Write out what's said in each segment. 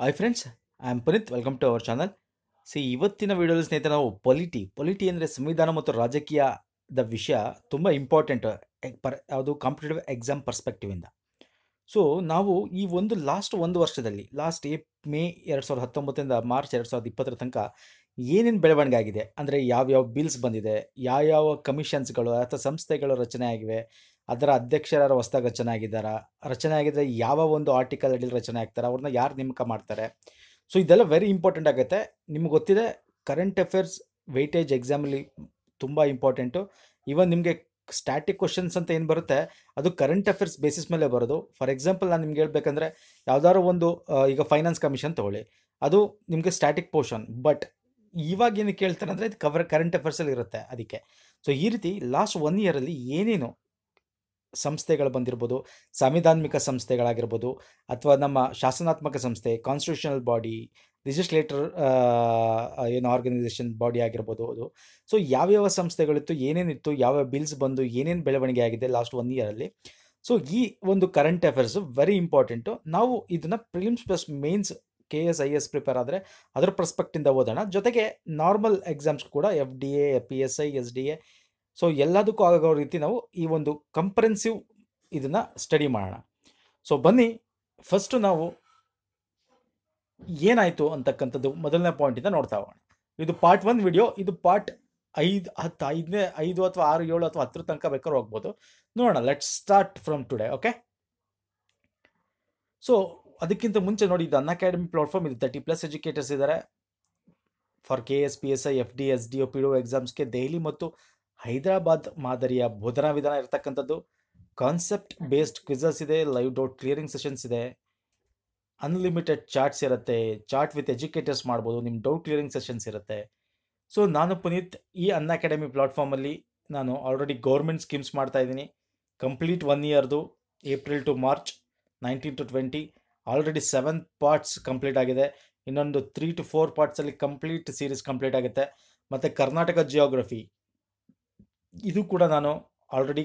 hi friends I am Puneet welcome to our channel ಸಿ ಇವತ್ತಿನ ವಿಡಿಯೋದಲ್ಲಿ ಸ್ನೇಹಿತರೆ ನಾವು ಪೊಲಿಟಿ ಪೊಲಿಟಿ ಅಂದರೆ ಸಂವಿಧಾನ ಮತ್ತು ರಾಜಕೀಯದ ವಿಷಯ ತುಂಬ ಇಂಪಾರ್ಟೆಂಟ್ ಪರ್ ಯಾವುದು ಕಾಂಪಿಟೇಟಿವ್ ಎಕ್ಸಾಮ್ ಪರ್ಸ್ಪೆಕ್ಟಿವಿಂದ ಸೊ ನಾವು ಈ ಒಂದು ಲಾಸ್ಟ್ ಒಂದು ವರ್ಷದಲ್ಲಿ ಲಾಸ್ಟ್ ಏ ಮೇ ಎರಡು ಸಾವಿರದ ಹತ್ತೊಂಬತ್ತರಿಂದ ಮಾರ್ಚ್ ಎರಡು ಸಾವಿರದ ಇಪ್ಪತ್ತರ ತನಕ ಏನೇನು ಬೆಳವಣಿಗೆ ಆಗಿದೆ ಅಂದರೆ ಯಾವ್ಯಾವ ಬಿಲ್ಸ್ ಬಂದಿದೆ ಯಾವ್ಯಾವ ಕಮಿಷನ್ಸ್ಗಳು ಅಥವಾ ಸಂಸ್ಥೆಗಳು ರಚನೆ ಆಗಿವೆ ಅದರ ಅಧ್ಯಕ್ಷರ ಹೊಸದಾಗಿ ರಚನೆ ಆಗಿದ್ದಾರ ರಚನೆ ಆಗಿದ್ದರೆ ಯಾವ ಒಂದು ಆರ್ಟಿಕಲ್ ಅಡಿಯಲ್ಲಿ ರಚನೆ ಆಗ್ತಾರೆ ಅವ್ರನ್ನ ಯಾರು ನೇಮಕ ಮಾಡ್ತಾರೆ ಸೊ ಇದೆಲ್ಲ ವೆರಿ ಇಂಪಾರ್ಟೆಂಟ್ ಆಗುತ್ತೆ ನಿಮ್ಗೆ ಗೊತ್ತಿದೆ ಕರೆಂಟ್ ಅಫೇರ್ಸ್ ವೆಯ್ಟೇಜ್ ಎಕ್ಸಾಮಲ್ಲಿ ತುಂಬ ಇಂಪಾರ್ಟೆಂಟು ಇವನ್ ನಿಮಗೆ ಸ್ಟ್ಯಾಟಿಕ್ ಕ್ವಶನ್ಸ್ ಅಂತ ಏನು ಬರುತ್ತೆ ಅದು ಕರೆಂಟ್ ಅಫೇರ್ಸ್ ಬೇಸಿಸ್ ಮೇಲೆ ಬರೋದು ಫಾರ್ ಎಕ್ಸಾಂಪಲ್ ನಾನು ನಿಮ್ಗೆ ಹೇಳ್ಬೇಕಂದ್ರೆ ಯಾವುದಾದ್ರು ಒಂದು ಈಗ ಫೈನಾನ್ಸ್ ಕಮಿಷನ್ ತೊಗೊಳ್ಳಿ ಅದು ನಿಮಗೆ ಸ್ಟ್ಯಾಟಿಕ್ ಪೋರ್ಷನ್ ಬಟ್ ಇವಾಗ ಏನು ಕೇಳ್ತಾರೆ ಅಂದರೆ ಇದು ಕವರ್ ಕರೆಂಟ್ ಅಫೇರ್ಸಲ್ಲಿ ಇರುತ್ತೆ ಅದಕ್ಕೆ ಸೊ ಈ ರೀತಿ ಲಾಸ್ಟ್ ಒನ್ ಇಯರಲ್ಲಿ ಏನೇನು ಸಂಸ್ಥೆಗಳು ಬಂದಿರ್ಬೋದು ಸಾಂವಿಧಾನಿಕ ಸಂಸ್ಥೆಗಳಾಗಿರ್ಬೋದು ಅಥವಾ ನಮ್ಮ ಶಾಸನಾತ್ಮಕ ಸಂಸ್ಥೆ ಕಾನ್ಸ್ಟಿಟ್ಯೂಷನಲ್ ಬಾಡಿ ಲೆಜಿಸ್ಲೇಟರ್ ಏನು ಆರ್ಗನೈಸೇಷನ್ ಬಾಡಿ ಆಗಿರ್ಬೋದು ಅದು ಸೊ ಯಾವ್ಯಾವ ಸಂಸ್ಥೆಗಳಿತ್ತು ಏನೇನಿತ್ತು ಯಾವ್ಯಾವ ಬಿಲ್ಸ್ ಬಂದು ಏನೇನು ಬೆಳವಣಿಗೆ ಆಗಿದೆ ಲಾಸ್ಟ್ ಒನ್ ಇಯರಲ್ಲಿ ಸೊ ಈ ಒಂದು ಕರೆಂಟ್ ಅಫೇರ್ಸ್ ವೆರಿ ಇಂಪಾರ್ಟೆಂಟು ನಾವು ಇದನ್ನು prelims plus mains K S I S prepare ಆದರೆ ಅದರ ಪ್ರಸ್ಪೆಕ್ಟಿಂದ ಓದೋಣ ಜೊತೆಗೆ ನಾರ್ಮಲ್ ಎಕ್ಸಾಮ್ಸ್ ಕೂಡ F D A P S I S D A so ಎಲ್ಲದಕ್ಕೂ ಆಗೋ ರೀತಿ ನಾವು ಈ ಒಂದು ಕಂಪ್ರೆನ್ಸಿವ್ ಇದನ್ನು ಸ್ಟಡಿ ಮಾಡೋಣ ಸೊ ಬನ್ನಿ ಫಸ್ಟು ನಾವು ಏನಾಯಿತು ಅಂತಕ್ಕಂಥದ್ದು ಮೊದಲನೇ ಪಾಯಿಂಟಿಂದ ನೋಡ್ತಾ ಹೋಗೋಣ ಇದು ಪಾರ್ಟ್ ಒನ್ ವಿಡಿಯೋ ಇದು ಪಾರ್ಟ್ ಐದು ಹತ್ತು ಐದನೇ ಐದು ಅಥವಾ ಆರು ಏಳು ಅಥವಾ ಹತ್ತರ ತನಕ ಬೇಕಾದ್ರೆ ಹೋಗ್ಬೋದು ನೋಡೋಣ let start from today okay so ಅದಕ್ಕಿಂತ ಮುಂಚೆ ನೋಡಿ ಇದು ಅನ್ ಅಕಾಡೆಮಿ ಪ್ಲಾಟ್ಫಾರ್ಮ್ ಇದು ತರ್ಟಿ ಪ್ಲಸ್ ಎಜುಕೇಟರ್ಸ್ ಇದ್ದಾರೆ for K S P S I F D S D O P D O ಎಕ್ಸಾಮ್ಸ್ಗೆ ದೆಹಲಿ ಮತ್ತು ಹೈದರಾಬಾದ್ ಮಾದರಿಯ ಬೋಧನಾ ವಿಧಾನ ಇರತಕ್ಕಂಥದ್ದು ಕಾನ್ಸೆಪ್ಟ್ ಬೇಸ್ಡ್ ಕ್ವಿಝರ್ಸ್ ಇದೆ ಲೈವ್ ಡೌಟ್ ಕ್ಲಿಯರಿಂಗ್ ಸೆಷನ್ಸ್ ಇದೆ ಅನ್ಲಿಮಿಟೆಡ್ ಚಾಟ್ಸ್ ಇರುತ್ತೆ ಚಾಟ್ ವಿತ್ ಎಜುಕೇಟರ್ಸ್ ಮಾಡ್ಬೋದು ನಿಮ್ಮ ಡೌಟ್ ಕ್ಲಿಯರಿಂಗ್ ಸೆಷನ್ಸ್ ಇರುತ್ತೆ ಸೊ ನಾನು ಪುನೀತ್ ಈ ಅನ್ ಅಕಾಡೆಮಿ ಪ್ಲಾಟ್ಫಾರ್ಮಲ್ಲಿ ನಾನು ಆಲ್ರೆಡಿ ಗೌರ್ಮೆಂಟ್ ಸ್ಕೀಮ್ಸ್ ಮಾಡ್ತಾ ಇದ್ದೀನಿ ಕಂಪ್ಲೀಟ್ ಒನ್ ಇಯರ್ದು April to March nineteen to twenty already seven parts complete ಆಗಿದೆ ಇನ್ನೊಂದು ತ್ರೀ ಟು ಫೋರ್ ಪಾರ್ಟ್ಸಲ್ಲಿ ಕಂಪ್ಲೀಟ್ ಸೀರೀಸ್ ಕಂಪ್ಲೀಟ್ ಆಗುತ್ತೆ ಮತ್ತು ಕರ್ನಾಟಕ ಜಿಯೋಗ್ರಫಿ ಇದು ಕೂಡ ನಾನು ಆಲ್ರೆಡಿ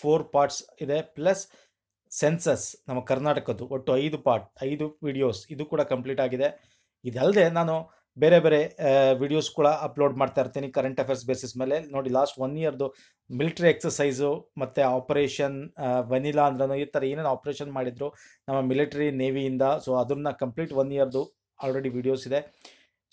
ಫೋರ್ ಪಾರ್ಟ್ಸ್ ಇದೆ ಪ್ಲಸ್ ಸೆನ್ಸಸ್ ನಮ್ಮ ಕರ್ನಾಟಕದ್ದು ಒಟ್ಟು ಐದು ಪಾರ್ಟ್ ಐದು ವಿಡಿಯೋಸ್ ಇದು ಕೂಡ ಕಂಪ್ಲೀಟ್ ಆಗಿದೆ ಇದಲ್ಲದೆ ನಾನು ಬೇರೆ ಬೇರೆ ವಿಡಿಯೋಸ್ ಕೂಡ ಅಪ್ಲೋಡ್ ಮಾಡ್ತಾ ಇರ್ತೀನಿ ಕರೆಂಟ್ ಅಫೇರ್ಸ್ ಬೇಸಿಸ್ ಮೇಲೆ ನೋಡಿ ಲಾಸ್ಟ್ ಒನ್ ಇಯರ್ದು ಮಿಲಿಟ್ರಿ ಎಕ್ಸಸೈಸು ಮತ್ತು ಆಪರೇಷನ್ ವನಿಲಾ ಅಂದ್ರೂ ಈ ಥರ ಏನೇನು ಆಪರೇಷನ್ ಮಾಡಿದ್ರು ನಮ್ಮ ಮಿಲಿಟರಿ ನೇವಿಯಿಂದ ಸೊ ಅದನ್ನ ಕಂಪ್ಲೀಟ್ ಒನ್ ಇಯರ್ದು ಆಲ್ರೆಡಿ ವಿಡಿಯೋಸ್ ಇದೆ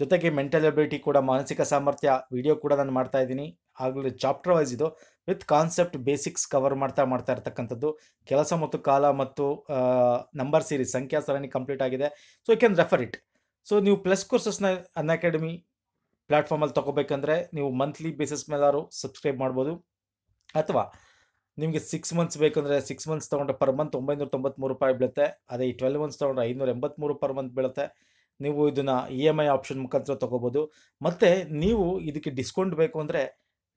ಜೊತೆಗೆ ಮೆಂಟಲ್ ಎಬಿಲಿಟಿ ಕೂಡ ಮಾನಸಿಕ ಸಾಮರ್ಥ್ಯ ವಿಡಿಯೋ ಕೂಡ ನಾನು ಮಾಡ್ತಾ ಇದ್ದೀನಿ ಆಗಲೂ ಚಾಪ್ಟರ್ ವೈಸ್ ಇದು ವಿತ್ ಕಾನ್ಸೆಪ್ಟ್ ಬೇಸಿಕ್ಸ್ ಕವರ್ ಮಾಡ್ತಾ ಮಾಡ್ತಾ ಇರ್ತಕ್ಕಂಥದ್ದು ಕೆಲಸ ಮತ್ತು ಕಾಲ ಮತ್ತು ನಂಬರ್ ಸೀರೀಸ್ ಸಂಖ್ಯಾ ಸರಣಿ ಕಂಪ್ಲೀಟ್ ಆಗಿದೆ so I can refer it so ನೀವು ಪ್ಲಸ್ ಕೋರ್ಸಸ್ನ ಅನ್ ಅಕಾಡೆಮಿ ಪ್ಲ್ಯಾಟ್ಫಾರ್ಮಲ್ಲಿ ತೊಗೋಬೇಕಂದ್ರೆ ನೀವು ಮಂತ್ಲಿ ಬೇಸಿಸ್ ಮೇಲಾದ್ರು ಸಬ್ಸ್ಕ್ರೈಬ್ ಮಾಡ್ಬೋದು ಅಥವಾ ನಿಮಗೆ ಸಿಕ್ಸ್ ಮಂತ್ಸ್ ಬೇಕಂದರೆ ಸಿಕ್ಸ್ ಮಂತ್ಸ್ ತೊಗೊಂಡ್ರೆ ಪರ್ ಮಂತ್ ಒಂಬೈನೂರ ತೊಂಬತ್ತ್ಮೂರು ರೂಪಾಯಿ ಬೀಳುತ್ತೆ ಅದೇ ಈ ಟ್ವೆಲ್ ಮಂತ್ಸ್ ತೊಗೊಂಡ್ರೆ ಐನೂರ ಎಂಬತ್ತ್ಮೂರು ಪರ್ ಮಂತ್ ಬೀಳುತ್ತೆ ನೀವು ಇದನ್ನು ಇ ಎಮ್ ಐ ಆಪ್ಷನ್ ಮುಖಾಂತರ ತೊಗೋಬೋದು ಮತ್ತು ನೀವು ಇದಕ್ಕೆ ಡಿಸ್ಕೌಂಟ್ ಬೇಕು ಅಂದರೆ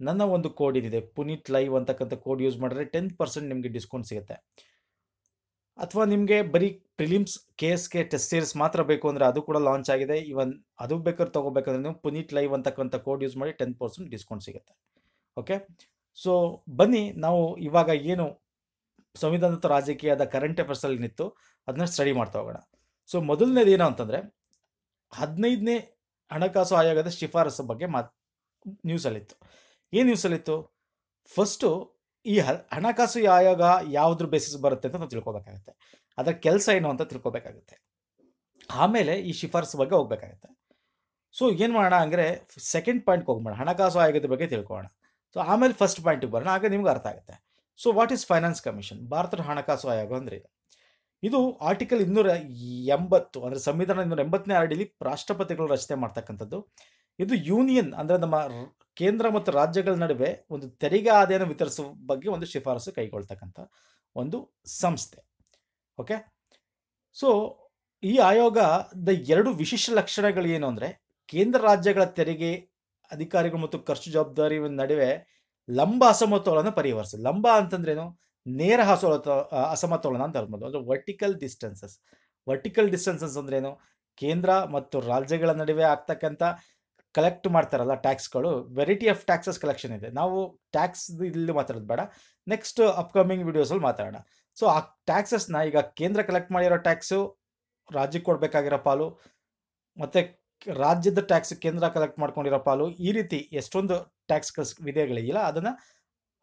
ನನ್ನ ಒಂದು ಕೋಡ್ ಇದಿದೆ ಪುನೀತ್ ಲೈವ್ ಅಂತಕ್ಕಂಥ ಕೋಡ್ ಯೂಸ್ ಮಾಡಿದ್ರೆ ಟೆನ್ ಪರ್ಸೆಂಟ್ ನಿಮಗೆ ಡಿಸ್ಕೌಂಟ್ ಸಿಗುತ್ತೆ ಅಥವಾ ನಿಮಗೆ ಬರೀ prelims K S K test series ಮಾತ್ರ ಬೇಕು ಅಂದರೆ ಅದು ಕೂಡ ಲಾಂಚ್ ಆಗಿದೆ ಇವನ್ ಅದು ಬೇಕಾದ್ರೆ ತೊಗೋಬೇಕಂದ್ರೆ ನೀವು ಪುನೀತ್ ಲೈವ್ ಅಂತಕ್ಕಂಥ ಕೋಡ್ ಯೂಸ್ ಮಾಡಿ ಟೆನ್ ಪರ್ಸೆಂಟ್ ಡಿಸ್ಕೌಂಟ್ ಸಿಗುತ್ತೆ ಓಕೆ ಸೊ ಬನ್ನಿ ನಾವು ಇವಾಗ ಏನು ಸಂವಿಧಾನದ ರಾಜಕೀಯದ ಕರೆಂಟ್ ಅಫೇರ್ಸಲ್ಲಿ ನಿಂತು ಅದನ್ನ ಸ್ಟಡಿ ಮಾಡ್ತಾ ಹೋಗೋಣ ಸೊ ಮೊದಲನೇದು ಏನು ಅಂತಂದರೆ ಹದಿನೈದನೇ ಹಣಕಾಸು ಆಯೋಗದ ಶಿಫಾರಸು ಬಗ್ಗೆ ಮಾತ್ ನ್ಯೂಸಲ್ಲಿತ್ತು ಏನು ನ್ಯೂಸಲ್ಲಿತ್ತು ಫಸ್ಟು ಈ ಹಣಕಾಸು ಆಯೋಗ ಯಾವುದ್ರ ಬೇಸಿಸ್ ಬರುತ್ತೆ ಅಂತ ನಾವು ತಿಳ್ಕೊಬೇಕಾಗುತ್ತೆ ಅದರ ಕೆಲಸ ಏನು ಅಂತ ತಿಳ್ಕೊಬೇಕಾಗುತ್ತೆ ಆಮೇಲೆ ಈ ಶಿಫಾರಸು ಬಗ್ಗೆ ಹೋಗ್ಬೇಕಾಗುತ್ತೆ ಸೊ ಏನು ಮಾಡೋಣ ಅಂದರೆ ಸೆಕೆಂಡ್ ಪಾಯಿಂಟ್ಗೆ ಹೋಗ್ಬೋಣ ಹಣಕಾಸು ಆಯೋಗದ ಬಗ್ಗೆ ತಿಳ್ಕೊಳ್ಳೋಣ ಸೊ ಆಮೇಲೆ ಫಸ್ಟ್ ಪಾಯಿಂಟಿಗೆ ಬರೋಣ ಆಗ ನಿಮ್ಗೆ ಅರ್ಥ ಆಗುತ್ತೆ so what is finance commission ಭಾರತದ ಹಣಕಾಸು ಆಯೋಗ ಅಂದರೆ ಇದು ಇದು ಆರ್ಟಿಕಲ್ ಇನ್ನೂರ ಎಂಬತ್ತು ಅಂದರೆ ಸಂವಿಧಾನ ಇನ್ನೂರ ಎಂಬತ್ತನೇ ಆರ್ಡಿಲಿ ರಾಷ್ಟ್ರಪತಿಗಳು ರಚನೆ ಮಾಡ್ತಕ್ಕಂಥದ್ದು ಇದು ಯೂನಿಯನ್ ಅಂದರೆ ನಮ್ಮ ಕೇಂದ್ರ ಮತ್ತು ರಾಜ್ಯಗಳ ನಡುವೆ ಒಂದು ತೆರಿಗೆ ಆದಾಯನ ವಿತರಿಸುವ ಬಗ್ಗೆ ಒಂದು ಶಿಫಾರಸು ಕೈಗೊಳ್ತಕ್ಕಂಥ ಒಂದು ಸಂಸ್ಥೆ ಓಕೆ ಸೊ ಈ ಆಯೋಗದ ಎರಡು ವಿಶಿಷ್ಟ ಲಕ್ಷಣಗಳು ಏನು ಅಂದರೆ ಕೇಂದ್ರ ರಾಜ್ಯಗಳ ತೆರಿಗೆ ಅಧಿಕಾರಿಗಳು ಮತ್ತು ಖರ್ಚು ಜವಾಬ್ದಾರಿ ನಡುವೆ ಲಂಬ ಅಸಮತೋಲನ ಪರಿಹರಿಸ ಲಂಬ ಅಂತಂದ್ರೇನು ನೇರ ಅಸಮತ ಅಸಮತೋಲನ ಅಂತ ಹೇಳ್ಬೋದು ಅಂದರೆ ವರ್ಟಿಕಲ್ ಡಿಸ್ಟೆನ್ಸಸ್ ವರ್ಟಿಕಲ್ ಡಿಸ್ಟೆನ್ಸಸ್ ಏನು ಕೇಂದ್ರ ಮತ್ತು ರಾಜ್ಯಗಳ ನಡುವೆ ಆಗ್ತಕ್ಕಂಥ ಕಲೆಕ್ಟ್ ಮಾಡ್ತಾರಲ್ಲ ಟ್ಯಾಕ್ಸ್ಗಳು ವೆರೈಟಿ ಆಫ್ ಟ್ಯಾಕ್ಸಸ್ ಕಲೆಕ್ಷನ್ ಇದೆ ನಾವು ಟ್ಯಾಕ್ಸ್ ಇಲ್ಲಿ ಮಾತಾಡೋದು ಬೇಡ ನೆಕ್ಸ್ಟ್ ಅಪ್ಕಮಿಂಗ್ ವಿಡಿಯೋಸಲ್ಲಿ ಮಾತಾಡೋಣ ಸೊ ಆ ಟ್ಯಾಕ್ಸಸ್ನ ಈಗ ಕೇಂದ್ರ ಕಲೆಕ್ಟ್ ಮಾಡಿರೋ ಟ್ಯಾಕ್ಸು ರಾಜ್ಯಕ್ಕೆ ಕೊಡಬೇಕಾಗಿರೋ ಪಾಲು ಮತ್ತು ರಾಜ್ಯದ ಟ್ಯಾಕ್ಸ್ ಕೇಂದ್ರ ಕಲೆಕ್ಟ್ ಮಾಡ್ಕೊಂಡಿರೋ ಪಾಲು ಈ ರೀತಿ ಎಷ್ಟೊಂದು ಟ್ಯಾಕ್ಸ್ ವಿಧಗಳಿಲ್ಲ ಅದನ್ನು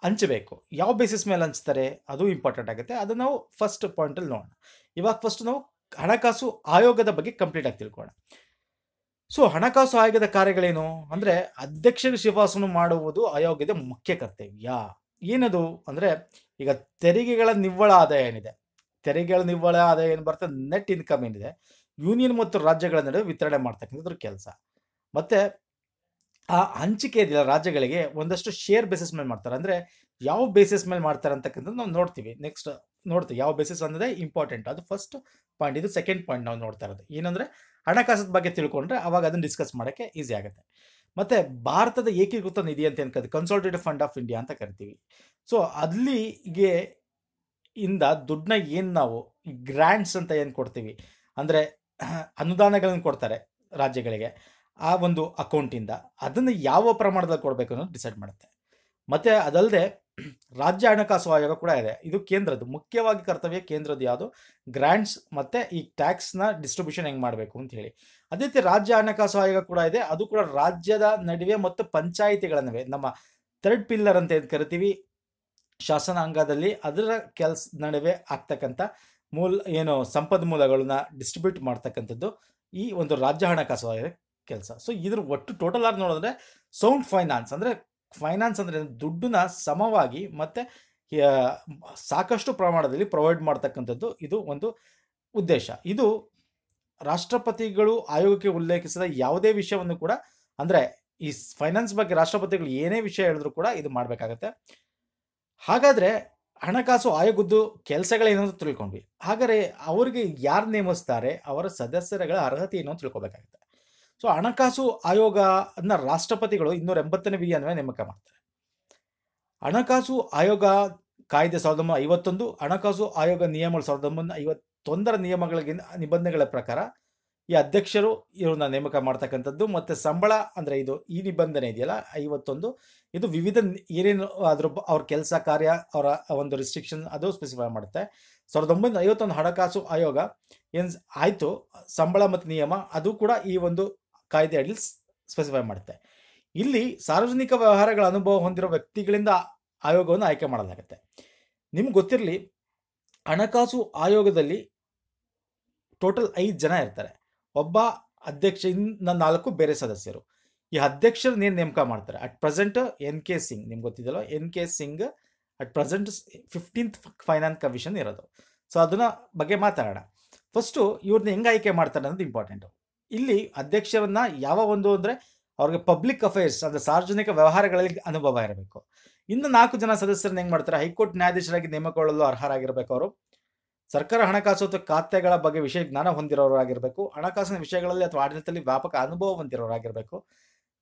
ಹಂಚಬೇಕು ಯಾವ ಬೇಸಿಸ್ ಮೇಲೆ ಹಂಚ್ತಾರೆ ಅದು ಇಂಪಾರ್ಟೆಂಟ್ ಆಗುತ್ತೆ ಅದು ನಾವು ಫಸ್ಟ್ ಪಾಯಿಂಟಲ್ಲಿ ನೋಡೋಣ ಇವಾಗ ಫಸ್ಟ್ ನಾವು ಹಣಕಾಸು ಆಯೋಗದ ಬಗ್ಗೆ ಕಂಪ್ಲೀಟ್ ಆಗಿ ತಿಳ್ಕೊಳ್ಳೋಣ ಸೊ ಹಣಕಾಸು ಆಯೋಗದ ಕಾರ್ಯಗಳೇನು ಅಂದರೆ ಅಧ್ಯಕ್ಷರ ಶಿಫಾರಸನ್ನು ಮಾಡುವುದು ಆಯೋಗದ ಮುಖ್ಯ ಕರ್ತವ್ಯ ಏನದು ಅಂದರೆ ಈಗ ತೆರಿಗೆಗಳ ನಿವ್ವಳ ಆದಾಯ ಏನಿದೆ ತೆರಿಗೆಗಳ ನಿವ್ವಳ ಆದಾಯ ಏನು ಬರ್ತದೆ ನೆಟ್ ಇನ್ಕಮ್ ಏನಿದೆ ಯೂನಿಯನ್ ಮತ್ತು ರಾಜ್ಯಗಳ ನಡುವೆ ವಿತರಣೆ ಮಾಡ್ತಕ್ಕಂಥದ್ರ ಕೆಲಸ ಮತ್ತು ಆ ಹಂಚಿಕೆ ರಾಜ್ಯಗಳಿಗೆ ಒಂದಷ್ಟು ಶೇರ್ ಬೇಸಿಸ್ ಮೇಲೆ ಮಾಡ್ತಾರೆ ಅಂದರೆ ಯಾವ ಬೇಸಿಸ್ ಮೇಲೆ ಮಾಡ್ತಾರೆ ಅಂತಕ್ಕಂಥದ್ದು ನಾವು ನೋಡ್ತೀವಿ ನೆಕ್ಸ್ಟ್ ನೋಡ್ತೀವಿ ಯಾವ ಬೇಸಿಸ್ ಅನ್ನೋದೇ ಇಂಪಾರ್ಟೆಂಟ್ ಅದು ಫಸ್ಟ್ ಪಾಯಿಂಟ್ ಇದು ಸೆಕೆಂಡ್ ಪಾಯಿಂಟ್ ನಾವು ನೋಡ್ತಾ ಇರೋದು ಏನಂದರೆ ಹಣಕಾಸದ ಬಗ್ಗೆ ತಿಳ್ಕೊಂಡ್ರೆ ಅವಾಗ ಅದನ್ನು ಡಿಸ್ಕಸ್ ಮಾಡೋಕ್ಕೆ ಈಸಿ ಆಗುತ್ತೆ ಮತ್ತು ಭಾರತದ ಏಕೀಕೃತ ನಿಧಿ ಅಂತ ಏನು ಕರಿತೀವಿ ಫಂಡ್ ಆಫ್ ಇಂಡಿಯಾ ಅಂತ ಕರಿತೀವಿ ಸೊ ಅಲ್ಲಿಗೆ ಇಂದ ದುಡ್ಡನ್ನ ಏನು ನಾವು ಗ್ರ್ಯಾಂಟ್ಸ್ ಅಂತ ಏನು ಕೊಡ್ತೀವಿ ಅಂದರೆ ಅನುದಾನಗಳನ್ನು ಕೊಡ್ತಾರೆ ರಾಜ್ಯಗಳಿಗೆ ಆ ಒಂದು ಅಕೌಂಟಿಂದ ಅದನ್ನು ಯಾವ ಪ್ರಮಾಣದಲ್ಲಿ ಕೊಡಬೇಕು ಅನ್ನೋದು ಡಿಸೈಡ್ ಮಾಡುತ್ತೆ ಮತ್ತು ಅದಲ್ಲದೆ ರಾಜ್ಯ ಹಣಕಾಸು ಆಯೋಗ ಕೂಡ ಇದೆ ಇದು ಕೇಂದ್ರದ್ದು ಮುಖ್ಯವಾಗಿ ಕರ್ತವ್ಯ ಕೇಂದ್ರದ್ದು ಯಾವುದು ಗ್ರಾಂಟ್ಸ್ ಮತ್ತು ಈ ಟ್ಯಾಕ್ಸ್ನ ಡಿಸ್ಟ್ರಿಬ್ಯೂಷನ್ ಹೆಂಗೆ ಮಾಡಬೇಕು ಅಂತ ಹೇಳಿ ಅದೇ ರೀತಿ ರಾಜ್ಯ ಹಣಕಾಸು ಆಯೋಗ ಕೂಡ ಇದೆ ಅದು ಕೂಡ ರಾಜ್ಯದ ನಡುವೆ ಮತ್ತು ಪಂಚಾಯಿತಿಗಳ ನಡುವೆ ನಮ್ಮ ಥರ್ಡ್ ಪಿಲ್ಲರ್ ಅಂತ ಏನು ಕರಿತೀವಿ ಶಾಸನಾಂಗದಲ್ಲಿ ಅದರ ಕೆಲಸ ನಡುವೆ ಆಗ್ತಕ್ಕಂಥ ಮೂಲ ಏನು ಸಂಪನ್ಮೂಲಗಳನ್ನ ಡಿಸ್ಟ್ರಿಬ್ಯೂಟ್ ಮಾಡ್ತಕ್ಕಂಥದ್ದು ಈ ಒಂದು ರಾಜ್ಯ ಹಣಕಾಸು ಆಯೋಗ ಕೆಲಸ ಸೊ ಇದ್ರ ಒಟ್ಟು ಟೋಟಲ್ ಆಗಿ ನೋಡಿದ್ರೆ ಸೌಂಡ್ ಫೈನಾನ್ಸ್ ಅಂದರೆ ಫೈನಾನ್ಸ್ ಅಂದರೆ ದುಡ್ಡನ್ನ ಸಮವಾಗಿ ಮತ್ತೆ ಸಾಕಷ್ಟು ಪ್ರಮಾಣದಲ್ಲಿ ಪ್ರೊವೈಡ್ ಮಾಡ್ತಕ್ಕಂಥದ್ದು ಇದು ಒಂದು ಉದ್ದೇಶ ಇದು ರಾಷ್ಟ್ರಪತಿಗಳು ಆಯೋಗಕ್ಕೆ ಉಲ್ಲೇಖಿಸಿದ ಯಾವುದೇ ವಿಷಯವನ್ನು ಕೂಡ ಅಂದರೆ ಈ ಫೈನಾನ್ಸ್ ಬಗ್ಗೆ ರಾಷ್ಟ್ರಪತಿಗಳು ಏನೇ ವಿಷಯ ಹೇಳಿದ್ರು ಕೂಡ ಇದು ಮಾಡಬೇಕಾಗತ್ತೆ ಹಾಗಾದರೆ ಹಣಕಾಸು ಆಯೋಗದ್ದು ಕೆಲಸಗಳೇನೋ ತಿಳ್ಕೊಂಡ್ವಿ ಹಾಗಾದರೆ ಅವರಿಗೆ ಯಾರು ನೇಮಿಸ್ತಾರೆ ಅವರ ಸದಸ್ಯರಗಳ ಅರ್ಹತೆ ಏನು ತಿಳ್ಕೊಬೇಕಾಗತ್ತೆ ಸೊ ಹಣಕಾಸು ಆಯೋಗ ಅನ್ನ ರಾಷ್ಟ್ರಪತಿಗಳು ಇನ್ನೂರ ಎಂಬತ್ತನೇ ಅನ್ವಯ ನೇಮಕ ಮಾಡ್ತಾರೆ ಹಣಕಾಸು ಆಯೋಗ ಕಾಯ್ದೆ ಸಾವಿರದ ಒಂಬೈನೂರ ಐವತ್ತೊಂದು ಹಣಕಾಸು ಆಯೋಗ ನಿಯಮಗಳು ಸಾವಿರದ ಒಂಬೈನೂರ ಐವತ್ತೊಂದರ ನಿಯಮಗಳ ನಿಬಂಧನೆಗಳ ಪ್ರಕಾರ ಈ ಅಧ್ಯಕ್ಷರು ಇವ್ರನ್ನ ನೇಮಕ ಮಾಡ್ತಕ್ಕಂಥದ್ದು ಮತ್ತು ಸಂಬಳ ಅಂದರೆ ಇದು ಈ ನಿಬಂಧನೆ ಇದೆಯಲ್ಲ ಐವತ್ತೊಂದು ಇದು ವಿವಿಧ ಏನೇನು ಅದ್ರ ಅವ್ರ ಕೆಲಸ ಕಾರ್ಯ ಅವರ ಒಂದು ರಿಸ್ಟ್ರಿಕ್ಷನ್ ಅದು ಸ್ಪೆಸಿಫೈ ಮಾಡುತ್ತೆ ಸಾವಿರದ ಒಂಬೈನೂರ ಐವತ್ತೊಂದು ಹಣಕಾಸು ಆಯೋಗ ಏನು ಆಯಿತು ಸಂಬಳ ಮತ್ತು ನಿಯಮ ಅದು ಕೂಡ ಈ ಒಂದು ಕಾಯ್ದೆ ಅಡಿಲ್ ಸ್ಪೆಸಿಫೈ ಮಾಡುತ್ತೆ ಇಲ್ಲಿ ಸಾರ್ವಜನಿಕ ವ್ಯವಹಾರಗಳ ಅನುಭವ ಹೊಂದಿರೋ ವ್ಯಕ್ತಿಗಳಿಂದ ಆಯೋಗವನ್ನು ಆಯ್ಕೆ ಮಾಡಲಾಗುತ್ತೆ ನಿಮ್ಗೆ ಗೊತ್ತಿರಲಿ ಹಣಕಾಸು ಆಯೋಗದಲ್ಲಿ ಟೋಟಲ್ ಐದು ಜನ ಇರ್ತಾರೆ ಒಬ್ಬ ಅಧ್ಯಕ್ಷ ಇನ್ನ ನಾಲ್ಕು ಬೇರೆ ಸದಸ್ಯರು ಈ ಅಧ್ಯಕ್ಷರು ನೇನು ನೇಮಕ ಮಾಡ್ತಾರೆ at present N K Singh ನಿಮ್ಗೆ ಗೊತ್ತಿದ್ದಲ್ಲ N K Singh at present fifteenth finance commission ಇರೋದು ಸೊ ಅದನ್ನ ಬಗ್ಗೆ ಮಾತಾಡೋಣ ಫಸ್ಟು ಇವ್ರನ್ನ ಹೆಂಗೆ ಆಯ್ಕೆ ಮಾಡ್ತಾರೆ ಅನ್ನೋದು ಇಂಪಾರ್ಟೆಂಟು ಇಲ್ಲಿ ಅಧ್ಯಕ್ಷರನ್ನ ಯಾವ ಒಂದು ಅಂದ್ರೆ ಅವ್ರಿಗೆ ಪಬ್ಲಿಕ್ ಅಫೇರ್ಸ್ ಅಂದ್ರೆ ಸಾರ್ವಜನಿಕ ವ್ಯವಹಾರಗಳಲ್ಲಿ ಅನುಭವ ಇರಬೇಕು ಇನ್ನು ನಾಲ್ಕು ಜನ ಸದಸ್ಯರನ್ನ ಹೆಂಗೆ ಮಾಡ್ತಾರೆ ಹೈಕೋರ್ಟ್ ನ್ಯಾಯಾಧೀಶರಾಗಿ ನೇಮಕೊಳ್ಳಲು ಅರ್ಹರಾಗಿರಬೇಕು ಅವರು ಸರ್ಕಾರ ಹಣಕಾಸು ಅಥವಾ ಖಾತೆಗಳ ಬಗ್ಗೆ ವಿಷಯ ಜ್ಞಾನ ಹೊಂದಿರೋರಾಗಿರ್ಬೇಕು ಹಣಕಾಸಿನ ವಿಷಯಗಳಲ್ಲಿ ಅಥವಾ ಆಡಳಿತದಲ್ಲಿ ವ್ಯಾಪಕ ಅನುಭವ ಹೊಂದಿರೋರಾಗಿರ್ಬೇಕು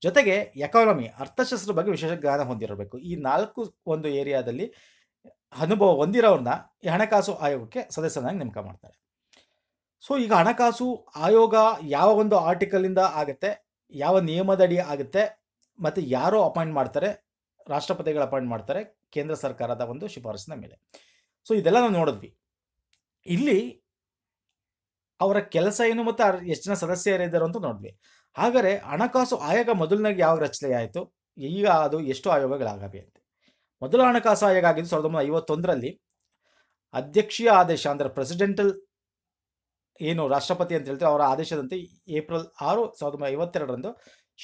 ಜೊತೆಗೆ ಎಕಾನಮಿ ಅರ್ಥಶಾಸ್ತ್ರದ ಬಗ್ಗೆ ವಿಶೇಷ ಜ್ಞಾನ ಹೊಂದಿರಬೇಕು ಈ ನಾಲ್ಕು ಒಂದು ಏರಿಯಾದಲ್ಲಿ ಅನುಭವ ಹೊಂದಿರೋರನ್ನ ಈ ಹಣಕಾಸು ಆಯೋಗಕ್ಕೆ ಸದಸ್ಯನಾಗಿ ನೇಮಕ ಮಾಡ್ತಾರೆ ಸೊ ಈಗ ಹಣಕಾಸು ಆಯೋಗ ಯಾವ ಒಂದು ಆರ್ಟಿಕಲಿಂದ ಆಗುತ್ತೆ ಯಾವ ನಿಯಮದಡಿ ಆಗುತ್ತೆ ಮತ್ತು ಯಾರು ಅಪಾಯಿಂಟ್ ಮಾಡ್ತಾರೆ ರಾಷ್ಟ್ರಪತಿಗಳು ಅಪಾಯಿಂಟ್ ಮಾಡ್ತಾರೆ ಕೇಂದ್ರ ಸರ್ಕಾರದ ಒಂದು ಶಿಫಾರಸಿನ ಮೇಲೆ ಸೊ ಇದೆಲ್ಲ ನಾವು ನೋಡಿದ್ವಿ ಇಲ್ಲಿ ಅವರ ಕೆಲಸ ಏನು ಮತ್ತು ಎಷ್ಟು ಜನ ಸದಸ್ಯರಿದ್ದರು ಅಂತ ನೋಡಿದ್ವಿ ಹಾಗಾದರೆ ಹಣಕಾಸು ಆಯೋಗ ಮೊದಲನೇ ಯಾವಾಗ ರಚನೆ ಆಯಿತು ಈಗ ಅದು ಎಷ್ಟು ಆಯೋಗಗಳಾಗವೆ ಅಂತ ಮೊದಲ ಹಣಕಾಸು ಆಯೋಗ ಆಗಿದ್ದು ಸಾವಿರದ ಒಂಬೈನೂರ ಐವತ್ತೊಂದರಲ್ಲಿ ಅಧ್ಯಕ್ಷೀಯ ಆದೇಶ ಅಂದರೆ ಪ್ರೆಸಿಡೆಂಟಲ್ ಏನು ರಾಷ್ಟ್ರಪತಿ ಅಂತ ಹೇಳ್ತಾರೆ ಅವರ ಆದೇಶದಂತೆ ಏಪ್ರಿಲ್ ಆರು ಸಾವಿರದ ಒಂಬೈನೂರ ಐವತ್ತೆರಡರಂದು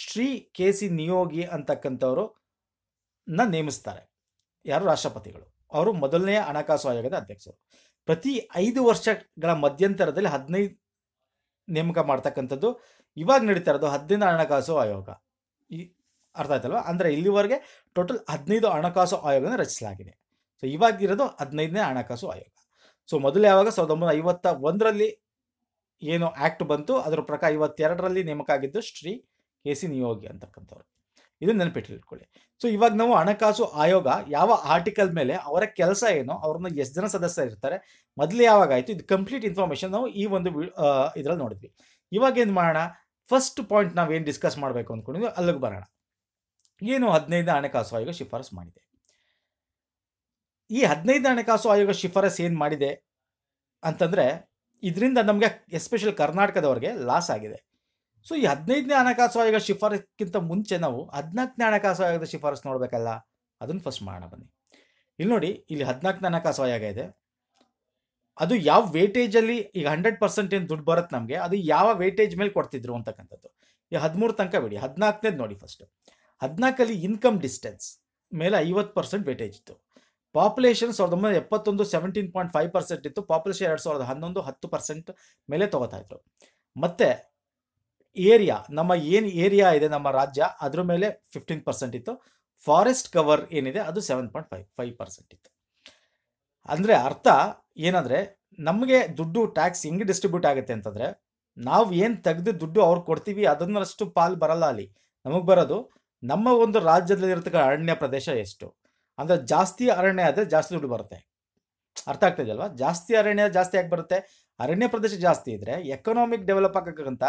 ಶ್ರೀ ಕೆ ಸಿ ನಿಯೋಗಿ ಅಂತಕ್ಕಂಥವರನ್ನ ನೇಮಿಸ್ತಾರೆ ಯಾರು ರಾಷ್ಟ್ರಪತಿಗಳು ಅವರು ಮೊದಲನೇ ಹಣಕಾಸು ಆಯೋಗದ ಅಧ್ಯಕ್ಷರು ಪ್ರತಿ ಐದು ವರ್ಷಗಳ ಮಧ್ಯಂತರದಲ್ಲಿ ಹದಿನೈದು ನೇಮಕ ಮಾಡ್ತಕ್ಕಂಥದ್ದು ಇವಾಗ ನಡೀತಾ ಇರೋದು ಹದಿನೈದು ಹಣಕಾಸು ಆಯೋಗ ಈ ಅರ್ಥ ಆಯ್ತಲ್ವ ಅಂದರೆ ಇಲ್ಲಿವರೆಗೆ ಟೋಟಲ್ ಹದಿನೈದು ಹಣಕಾಸು ಆಯೋಗನ ರಚಿಸಲಾಗಿದೆ ಸೊ ಇವಾಗಿರೋದು ಹದಿನೈದನೇ ಹಣಕಾಸು ಆಯೋಗ ಸೊ ಮೊದಲು ಯಾವಾಗ ಸಾವಿರದ ಒಂಬೈನೂರ ಐವತ್ತ ಒಂದರಲ್ಲಿ ಏನು ಆ್ಯಕ್ಟ್ ಬಂತು ಅದರ ಪ್ರಕಾರ ಇವತ್ತೆರಡರಲ್ಲಿ ನೇಮಕ ಆಗಿದ್ದು ಶ್ರೀ ಕೆ ಸಿ ನಿಯೋಗಿ ಅಂತಕ್ಕಂಥವ್ರು ಇದನ್ನು ನೆನಪಿಟ್ಟಿಟ್ಕೊಳ್ಳಿ ಸೊ ಇವಾಗ ನಾವು ಹಣಕಾಸು ಆಯೋಗ ಯಾವ ಆರ್ಟಿಕಲ್ ಮೇಲೆ ಅವರ ಕೆಲಸ ಏನು ಅವ್ರನ್ನ ಎಷ್ಟು ಜನ ಸದಸ್ಯರು ಇರ್ತಾರೆ ಮೊದಲು ಯಾವಾಗ ಆಯಿತು ಇದು ಕಂಪ್ಲೀಟ್ ಇನ್ಫಾರ್ಮೇಷನ್ ನಾವು ಈ ಒಂದು ಇದರಲ್ಲಿ ನೋಡಿದ್ವಿ ಇವಾಗ ಏನು ಮಾಡೋಣ ಫಸ್ಟ್ ಪಾಯಿಂಟ್ ನಾವು ಏನು ಡಿಸ್ಕಸ್ ಮಾಡಬೇಕು ಅಂದ್ಕೊಂಡಿದ್ವಿ ಅಲ್ಲಿಗೆ ಬರೋಣ ಏನು ಹದಿನೈದು ಹಣಕಾಸು ಆಯೋಗ ಶಿಫಾರಸು ಮಾಡಿದೆ ಈ ಹದಿನೈದು ಹಣಕಾಸು ಆಯೋಗ ಶಿಫಾರಸು ಏನು ಮಾಡಿದೆ ಅಂತಂದರೆ ಇದರಿಂದ ನಮಗೆ ಎಸ್ಪೆಷಲ್ ಕರ್ನಾಟಕದವ್ರಿಗೆ ಲಾಸ್ ಆಗಿದೆ ಸೊ ಈ ಹದಿನೈದನೇ ಹಣಕಾಸು ಆಯೋಗ ಶಿಫಾರಸ್ಕ್ಕಿಂತ ಮುಂಚೆ ನಾವು ಹದಿನಾಲ್ಕನೇ ಹಣಕಾಸು ಆಯೋಗದ ಶಿಫಾರಸು ನೋಡಬೇಕಲ್ಲ ಅದನ್ನು ಫಸ್ಟ್ ಮಾಡೋಣ ಬನ್ನಿ ಇಲ್ಲಿ ನೋಡಿ ಇಲ್ಲಿ ಹದಿನಾಲ್ಕನೇ ಹಣಕಾಸು ಆಯೋಗ ಇದೆ ಅದು ಯಾವ ವೇಟೇಜಲ್ಲಿ ಈಗ ಹಂಡ್ರೆಡ್ ಪರ್ಸೆಂಟ್ ಏನು ದುಡ್ಡು ಬರುತ್ತೆ ನಮಗೆ ಅದು ಯಾವ ವೇಟೇಜ್ ಮೇಲೆ ಕೊಡ್ತಿದ್ರು ಅಂತಕ್ಕಂಥದ್ದು ಈ ಹದಿಮೂರು ತನಕ ಬಿಡಿ ಹದಿನಾಲ್ಕನೇದು ನೋಡಿ ಫಸ್ಟ್ ಹದಿನಾಲ್ಕಲ್ಲಿ ಇನ್ಕಮ್ ಡಿಸ್ಟೆನ್ಸ್ ಮೇಲೆ ಐವತ್ತು ಪರ್ಸೆಂಟ್ ವೇಟೇಜ್ ಇತ್ತು ಪಾಪ್ಯುಲೇಷನ್ ಸಾವಿರದ ಒಂಬೈನೂರ ಎಪ್ಪತ್ತೊಂದು ಸೆವೆಂಟೀನ್ ಪಾಯಿಂಟ್ ಫೈವ್ ಪರ್ಸೆಂಟ್ ಇತ್ತು ಪಾಪ್ಯುಲೇಷನ್ ಎರಡು ಸಾವಿರದ ಹನ್ನೊಂದು ಹತ್ತು ಪರ್ಸೆಂಟ್ ಮೇಲೆ ತಗೋತಾ ಇದ್ರು ಮತ್ತೆ ಏರಿಯಾ ನಮ್ಮ ಏನು ಏರಿಯಾ ಇದೆ ನಮ್ಮ ರಾಜ್ಯ ಅದ್ರ ಮೇಲೆ ಫಿಫ್ಟೀನ್ ಪರ್ಸೆಂಟ್ ಇತ್ತು ಫಾರೆಸ್ಟ್ ಕವರ್ ಏನಿದೆ ಅದು seven point five five percent ಇತ್ತು ಅಂದರೆ ಅರ್ಥ ಏನಂದರೆ ನಮಗೆ ದುಡ್ಡು ಟ್ಯಾಕ್ಸ್ ಹೆಂಗೆ ಡಿಸ್ಟ್ರಿಬ್ಯೂಟ್ ಆಗುತ್ತೆ ಅಂತಂದರೆ ನಾವು ಏನು ತೆಗೆದು ದುಡ್ಡು ಅವ್ರಿಗೆ ಕೊಡ್ತೀವಿ ಅದನ್ನಷ್ಟು ಪಾಲು ಬರಲ್ಲ ಅಲ್ಲಿ ನಮಗೆ ಬರೋದು ನಮ್ಮ ಒಂದು ರಾಜ್ಯದಲ್ಲಿರ್ತಕ್ಕ ಅರಣ್ಯ ಪ್ರದೇಶ ಎಷ್ಟು ಅಂದರೆ ಜಾಸ್ತಿ ಅರಣ್ಯ ಆದರೆ ಜಾಸ್ತಿ ದುಡ್ಡು ಬರುತ್ತೆ ಅರ್ಥ ಆಗ್ತಾ ಅಲ್ವಾ ಜಾಸ್ತಿ ಅರಣ್ಯ ಜಾಸ್ತಿ ಯಾಕೆ ಬರುತ್ತೆ ಅರಣ್ಯ ಪ್ರದೇಶ ಜಾಸ್ತಿ ಇದ್ರೆ ಎಕನಾಮಿಕ್ ಡೆವಲಪ್ ಆಗಕ್ಕಂತ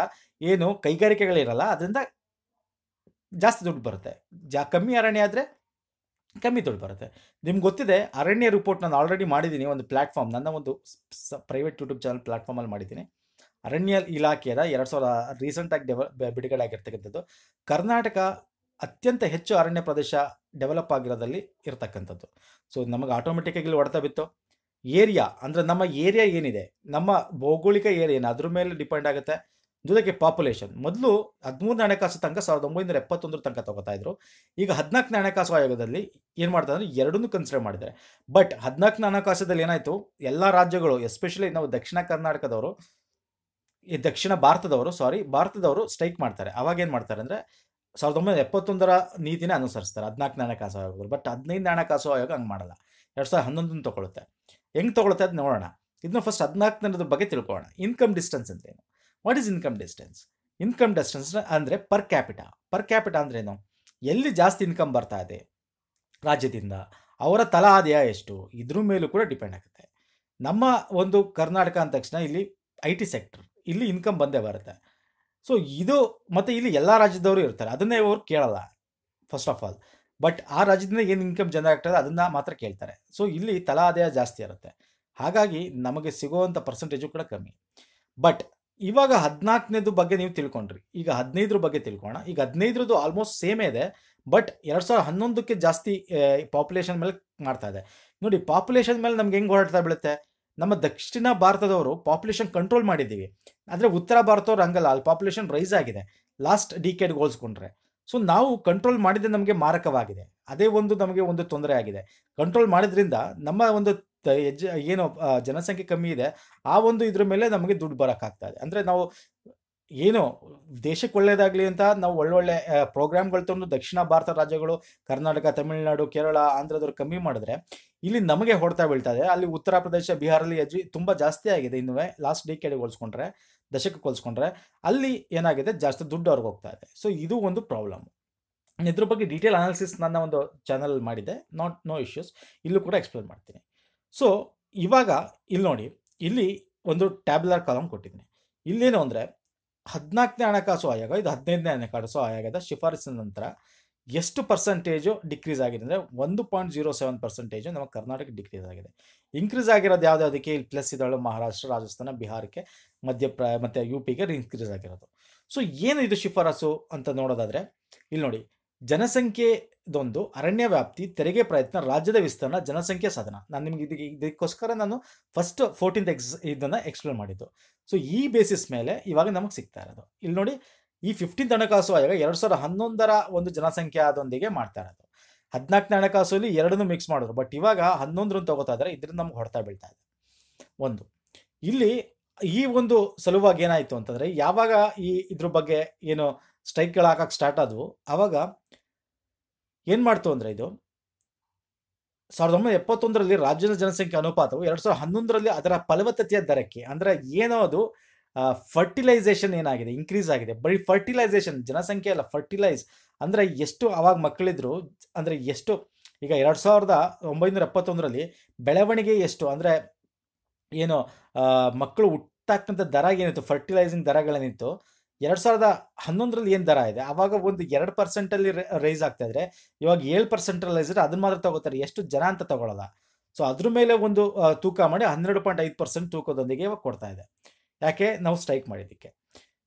ಏನು ಕೈಗಾರಿಕೆಗಳಿರಲ್ಲ ಅದರಿಂದ ಜಾಸ್ತಿ ದುಡ್ಡು ಬರುತ್ತೆ ಜಾ ಕಮ್ಮಿ ಅರಣ್ಯ ಆದರೆ ಕಮ್ಮಿ ದುಡ್ಡು ಬರುತ್ತೆ ನಿಮ್ಗೆ ಗೊತ್ತಿದೆ ಅರಣ್ಯ ರಿಪೋರ್ಟ್ ನಾನು ಆಲ್ರೆಡಿ ಮಾಡಿದ್ದೀನಿ ಒಂದು ಪ್ಲಾಟ್ಫಾರ್ಮ್ ನನ್ನ ಒಂದು ಪ್ರೈವೇಟ್ ಯೂಟ್ಯೂಬ್ ಚಾನಲ್ ಪ್ಲಾಟ್ಫಾರ್ಮಲ್ಲಿ ಮಾಡಿದ್ದೀನಿ ಅರಣ್ಯ ಇಲಾಖೆಯ ಎರಡು ಸಾವಿರ ರೀಸೆಂಟಾಗಿ ಡೆವ ಬಿಡುಗಡೆ ಆಗಿರ್ತಕ್ಕಂಥದ್ದು ಕರ್ನಾಟಕ ಅತ್ಯಂತ ಹೆಚ್ಚು ಅರಣ್ಯ ಪ್ರದೇಶ ಡೆವಲಪ್ ಆಗಿರೋದಲ್ಲಿ ಇರತಕ್ಕಂಥದ್ದು ಸೊ ನಮಗೆ ಆಟೋಮೆಟಿಕ್ ಆಗಿ ಹೊಡೆತ ಬಿತ್ತು ಏರಿಯಾ ಅಂದರೆ ನಮ್ಮ ಏರಿಯಾ ಏನಿದೆ ನಮ್ಮ ಭೌಗೋಳಿಕ ಏರಿಯಾ ಅದ್ರ ಮೇಲೆ ಡಿಪೆಂಡ್ ಆಗುತ್ತೆ ಜೊತೆಗೆ ಪಾಪ್ಯುಲೇಷನ್ ಮೊದಲು ಹದಿಮೂರನೇ ಹಣಕಾಸು ತನಕ ಸಾವಿರದ ಒಂಬೈನೂರ ಎಪ್ಪತ್ತೊಂದರ ತನಕ ತಗೋತಾ ಇದ್ರು ಈಗ ಹದಿನಾಲ್ಕನೇ ಹಣಕಾಸು ಆಯೋಗದಲ್ಲಿ ಏನು ಮಾಡ್ತಾರೆ ಅಂದರೆ ಎರಡನ್ನೂ ಕನ್ಸಿಡರ್ ಮಾಡಿದ್ದಾರೆ ಬಟ್ ಹದಿನಾಲ್ಕನೇ ಹಣಕಾಸದಲ್ಲಿ ಏನಾಯಿತು ಎಲ್ಲ ರಾಜ್ಯಗಳು ಎಸ್ಪೆಷಲಿ ನಾವು ದಕ್ಷಿಣ ಕರ್ನಾಟಕದವರು ಈ ದಕ್ಷಿಣ ಭಾರತದವರು ಸಾರಿ ಭಾರತದವರು ಸ್ಟ್ರೈಕ್ ಮಾಡ್ತಾರೆ ಅವಾಗ ಏನು ಮಾಡ್ತಾರೆ ಅಂದರೆ ಸಾವಿರದ ಒಂಬೈನೂರ ಎಪ್ಪತ್ತೊಂದರ ನೀತಿನ ಅನುಸರಿಸ್ತಾರೆ ಹದಿನಾಲ್ಕನೇ ಹಣಕಾಸು ಆಯೋಗಗಳು ಬಟ್ ಹದಿನೈದನೇ ಹಣಕಾಸು ಆಯೋಗ ಹಂಗೆ ಮಾಡಲ್ಲ ಎರಡು ಸಾವಿರದ ಹನ್ನೊಂದನ್ನು ತೊಗೊಳುತ್ತೆ ಹೆಂಗೆ ತಗೊಳುತ್ತೆ ಅದು ನೋಡೋಣ ಇದನ್ನ ಫಸ್ಟ್ ಹದಿನಾಲ್ಕನೇದ್ರ ಬಗ್ಗೆ ತಿಳ್ಕೊಳ್ಳೋಣ ಇನ್ಕಮ್ ಡಿಸ್ಟೆನ್ಸ್ ಅಂತೇನು what is income distance income distance ಅಂದರೆ ಪರ್ ಕ್ಯಾಪಿಟ ಪರ್ ಕ್ಯಾಪಿಟ ಅಂದ್ರೇನು ಎಲ್ಲಿ ಜಾಸ್ತಿ ಇನ್ಕಮ್ ಬರ್ತಾ ಇದೆ ರಾಜ್ಯದಿಂದ ಅವರ ತಲಾ ಆದಾಯ ಎಷ್ಟು ಇದ್ರ ಮೇಲೂ ಕೂಡ ಡಿಪೆಂಡ್ ಆಗುತ್ತೆ ನಮ್ಮ ಒಂದು ಕರ್ನಾಟಕ ಅಂದ ತಕ್ಷಣ ಇಲ್ಲಿ ಐ ಟಿ ಸೆಕ್ಟರ್ ಇಲ್ಲಿ ಇನ್ಕಮ್ ಬಂದೇ ಬರುತ್ತೆ ಸೊ ಇದು ಮತ್ತು ಇಲ್ಲಿ ಎಲ್ಲ ರಾಜ್ಯದವರು ಇರ್ತಾರೆ ಅದನ್ನೇ ಅವರು ಕೇಳಲ್ಲ ಫಸ್ಟ್ ಆಫ್ ಆಲ್ ಬಟ್ ಆ ರಾಜ್ಯದಿಂದ ಏನು ಇನ್ಕಮ್ ಜನ ಆಗ್ತದೆ ಅದನ್ನು ಮಾತ್ರ ಕೇಳ್ತಾರೆ ಸೊ ಇಲ್ಲಿ ತಲಾ ಆದಾಯ ಜಾಸ್ತಿ ಇರುತ್ತೆ ಹಾಗಾಗಿ ನಮಗೆ ಸಿಗುವಂಥ ಪರ್ಸೆಂಟೇಜು ಕೂಡ ಕಮ್ಮಿ ಬಟ್ ಇವಾಗ ಹದಿನಾಲ್ಕನೇದು ಬಗ್ಗೆ ನೀವು ತಿಳ್ಕೊಂಡ್ರಿ ಈಗ ಹದಿನೈದ್ರ ಬಗ್ಗೆ ತಿಳ್ಕೋಣ ಈಗ ಹದಿನೈದ್ರದ್ದು ಆಲ್ಮೋಸ್ಟ್ ಸೇಮ್ ಇದೆ ಬಟ್ ಎರಡು ಸಾವಿರದ ಹನ್ನೊಂದಕ್ಕೆ ಜಾಸ್ತಿ ಪಾಪ್ಯುಲೇಷನ್ ಮೇಲೆ ಮಾಡ್ತಾ ಇದೆ ನೋಡಿ ಪಾಪ್ಯುಲೇಷನ್ ಮೇಲೆ ನಮ್ಗೆ ಹೆಂಗೆ ಹೊರಡ್ತಾ ಬೀಳುತ್ತೆ ನಮ್ಮ ದಕ್ಷಿಣ ಭಾರತದವರು ಪಾಪ್ಯುಲೇಷನ್ ಕಂಟ್ರೋಲ್ ಮಾಡಿದ್ದೀವಿ ಆದರೆ ಉತ್ತರ ಭಾರತವ್ರು ಹಂಗಲ್ಲ ಅಲ್ಲಿ ಪಾಪ್ಯುಲೇಷನ್ ರೈಸ್ ಆಗಿದೆ ಲಾಸ್ಟ್ ಕೆಡ್ ಹೋಲಿಸ್ಕೊಂಡ್ರೆ ಸೊ ನಾವು ಕಂಟ್ರೋಲ್ ಮಾಡಿದ್ರೆ ನಮಗೆ ಮಾರಕವಾಗಿದೆ ಅದೇ ಒಂದು ನಮಗೆ ಒಂದು ತೊಂದರೆ ಆಗಿದೆ ಕಂಟ್ರೋಲ್ ಮಾಡಿದ್ರಿಂದ ನಮ್ಮ ಒಂದು ಏನು ಜನಸಂಖ್ಯೆ ಕಮ್ಮಿ ಇದೆ ಆ ಒಂದು ಇದ್ರ ಮೇಲೆ ನಮಗೆ ದುಡ್ಡು ಬರೋಕ್ಕಾಗ್ತಾ ಇದೆ ಅಂದರೆ ನಾವು ಏನು ದೇಶಕ್ಕೆ ಒಳ್ಳೆಯದಾಗಲಿ ಅಂತ ನಾವು ಒಳ್ಳೊಳ್ಳೆ ಪ್ರೋಗ್ರಾಮ್ಗಳು ತಂದು ದಕ್ಷಿಣ ಭಾರತ ರಾಜ್ಯಗಳು ಕರ್ನಾಟಕ ತಮಿಳುನಾಡು ಕೇರಳ ಆಂಧ್ರದವ್ರು ಕಮ್ಮಿ ಮಾಡಿದ್ರೆ ಇಲ್ಲಿ ನಮಗೆ ಹೊಡ್ತಾ ಬೀಳ್ತಾ ಇದೆ ಅಲ್ಲಿ ಉತ್ತರ ಪ್ರದೇಶ ಬಿಹಾರಲ್ಲಿ ಅಜ್ಜಿ ತುಂಬ ಜಾಸ್ತಿ ಆಗಿದೆ ಇನ್ನೂ ಲಾಸ್ಟ್ ಡಿಕೆಡಿಗೆ ಹೋಲಿಸ್ಕೊಂಡ್ರೆ ದಶಕಕ್ಕೆ ಹೋಲಿಸ್ಕೊಂಡ್ರೆ ಅಲ್ಲಿ ಏನಾಗಿದೆ ಜಾಸ್ತಿ ದುಡ್ಡು ಅವ್ರಿಗೆ ಹೋಗ್ತಾ ಇದೆ ಸೊ ಇದು ಒಂದು ಪ್ರಾಬ್ಲಮ್ ಇದ್ರ ಬಗ್ಗೆ ಡೀಟೇಲ್ ಅನಾಲಿಸಿಸ್ ನನ್ನ ಒಂದು ಚಾನಲ್ ಮಾಡಿದೆ ನಾಟ್ ನೋ ಇಶ್ಯೂಸ್ ಇಲ್ಲೂ ಕೂಡ ಎಕ್ಸ್ಪ್ಲೇನ್ ಮಾಡ್ತೀನಿ ಸೊ ಇವಾಗ ಇಲ್ಲಿ ನೋಡಿ ಇಲ್ಲಿ ಒಂದು ಟ್ಯಾಬ್ಲರ್ ಕಾಲಮ್ ಕೊಟ್ಟಿದ್ದೀನಿ ಇಲ್ಲೇನು ಅಂದರೆ ಹದಿನಾಲ್ಕನೇ ಹಣಕಾಸು ಆಯೋಗ ಇದು ಹದಿನೈದನೇ ಹಣಕಾಸು ಆಯೋಗದ ಶಿಫಾರಸಿನ ನಂತರ ಎಷ್ಟು ಪರ್ಸೆಂಟೇಜು ಡಿಕ್ರೀಸ್ ಆಗಿದೆ ಅಂದರೆ ಒಂದು ಪಾಯಿಂಟ್ ಜೀರೋ ಸೆವೆನ್ ಪರ್ಸೆಂಟೇಜು ನಮ್ಮ ಕರ್ನಾಟಕ ಡಿಕ್ರೀಸ್ ಆಗಿದೆ ಇನ್ಕ್ರೀಸ್ ಆಗಿರೋದು ಯಾವುದ್ಯಾವುದಕ್ಕೆ ಇಲ್ಲಿ ಪ್ಲಸ್ ಇದ್ದಾಳು ಮಹಾರಾಷ್ಟ್ರ ರಾಜಸ್ಥಾನ ಬಿಹಾರಕ್ಕೆ ಮಧ್ಯಪ್ರ ಮತ್ತು ಯು ಪಿಗೆ ಇನ್ಕ್ರೀಸ್ ಆಗಿರೋದು ಸೊ ಏನು ಇದು ಶಿಫಾರಸು ಅಂತ ನೋಡೋದಾದರೆ ಇಲ್ಲಿ ನೋಡಿ ಜನಸಂಖ್ಯೆದೊಂದು ಅರಣ್ಯ ವ್ಯಾಪ್ತಿ ತೆರಿಗೆ ಪ್ರಯತ್ನ ರಾಜ್ಯದ ವಿಸ್ತರಣ ಜನಸಂಖ್ಯೆ ಸಾಧನ ನಾನು ನಿಮ್ಗೆ ಇದಕ್ಕೆ ಇದಕ್ಕೋಸ್ಕರ ನಾನು ಫಸ್ಟ್ ಫೋರ್ಟೀನ್ತ್ ಎಕ್ಸ್ ಇದನ್ನು ಎಕ್ಸ್ಪ್ಲೇನ್ ಮಾಡಿದ್ದು ಸೊ ಈ ಬೇಸಿಸ್ ಮೇಲೆ ಇವಾಗ ನಮಗೆ ಸಿಗ್ತಾ ಇರೋದು ಇಲ್ಲಿ ನೋಡಿ ಈ ಫಿಫ್ಟೀನ್ತ್ ಹಣಕಾಸು ಆಯೋಗ ಎರಡು ಸಾವಿರದ ಹನ್ನೊಂದರ ಒಂದು ಅದೊಂದಿಗೆ ಮಾಡ್ತಾ ಇರೋದು ಹದಿನಾಲ್ಕನೇ ಅಲ್ಲಿ ಎರಡನ್ನು ಮಿಕ್ಸ್ ಮಾಡಿದ್ರು ಬಟ್ ಇವಾಗ ಹನ್ನೊಂದರನ್ನು ತಗೋತಾ ಇದ್ರೆ ಇದರಿಂದ ನಮ್ಗೆ ಹೊಡ್ತಾ ಬೀಳ್ತಾ ಇದೆ ಒಂದು ಇಲ್ಲಿ ಈ ಒಂದು ಸಲುವಾಗಿ ಏನಾಯಿತು ಅಂತಂದರೆ ಯಾವಾಗ ಈ ಇದ್ರ ಬಗ್ಗೆ ಏನು ಸ್ಟ್ರೈಕ್ಗಳು ಹಾಕಕ್ಕೆ ಸ್ಟಾರ್ಟ್ ಆದವು ಅವಾಗ ಏನು ಮಾಡ್ತು ಅಂದರೆ ಇದು ಸಾವಿರದ ಒಂಬೈನೂರ ಎಪ್ಪತ್ತೊಂದರಲ್ಲಿ ರಾಜ್ಯದ ಜನಸಂಖ್ಯೆ ಅನುಪಾತವು ಎರಡು ಸಾವಿರದ ಹನ್ನೊಂದರಲ್ಲಿ ಅದರ ಫಲವತ್ತತೆಯ ದರಕ್ಕೆ ಅಂದರೆ ಏನೋ ಅದು ಫರ್ಟಿಲೈಸೇಷನ್ ಏನಾಗಿದೆ ಇನ್ಕ್ರೀಸ್ ಆಗಿದೆ ಬರೀ ಫರ್ಟಿಲೈಸೇಷನ್ ಜನಸಂಖ್ಯೆ ಅಲ್ಲ ಫರ್ಟಿಲೈಸ್ ಅಂದರೆ ಎಷ್ಟು ಅವಾಗ ಮಕ್ಕಳಿದ್ರು ಅಂದರೆ ಎಷ್ಟು ಈಗ ಎರಡು ಸಾವಿರದ ಒಂಬೈನೂರ ಎಪ್ಪತ್ತೊಂದರಲ್ಲಿ ಬೆಳವಣಿಗೆ ಎಷ್ಟು ಅಂದರೆ ಏನು ಮಕ್ಕಳು ಹುಟ್ಟಾಕ್ತಂಥ ದರ ಏನಿತ್ತು ಫರ್ಟಿಲೈಸಿಂಗ್ ದರಗಳೇನಿತ್ತು ಎರಡ್ ಸಾವಿರದ ಹನ್ನೊಂದರಲ್ಲಿ ಏನು ದರ ಇದೆ ಅವಾಗ ಒಂದು ಎರಡು ಪರ್ಸೆಂಟಲ್ಲಿ ರೈಸ್ ಆಗ್ತಾ ಇದ್ರೆ ಇವಾಗ ಏಳು ರೈಸ್ ಇದ್ರೆ ಅದನ್ನ ಮಾತ್ರ ತಗೋತಾರೆ ಎಷ್ಟು ಜನ ಅಂತ ತಗೊಳ್ಳಲ್ಲ ಸೊ ಅದ್ರ ಮೇಲೆ ಒಂದು ತೂಕ ಮಾಡಿ ಹನ್ನೆರಡು ಪಾಯಿಂಟ್ ಐದು ಪರ್ಸೆಂಟ್ ತೂಕದೊಂದಿಗೆ ಇವಾಗ ಕೊಡ್ತಾ ಇದೆ ಯಾಕೆ ನಾವು ಸ್ಟ್ರೈಕ್ ಮಾಡಿದ್ದಕ್ಕೆ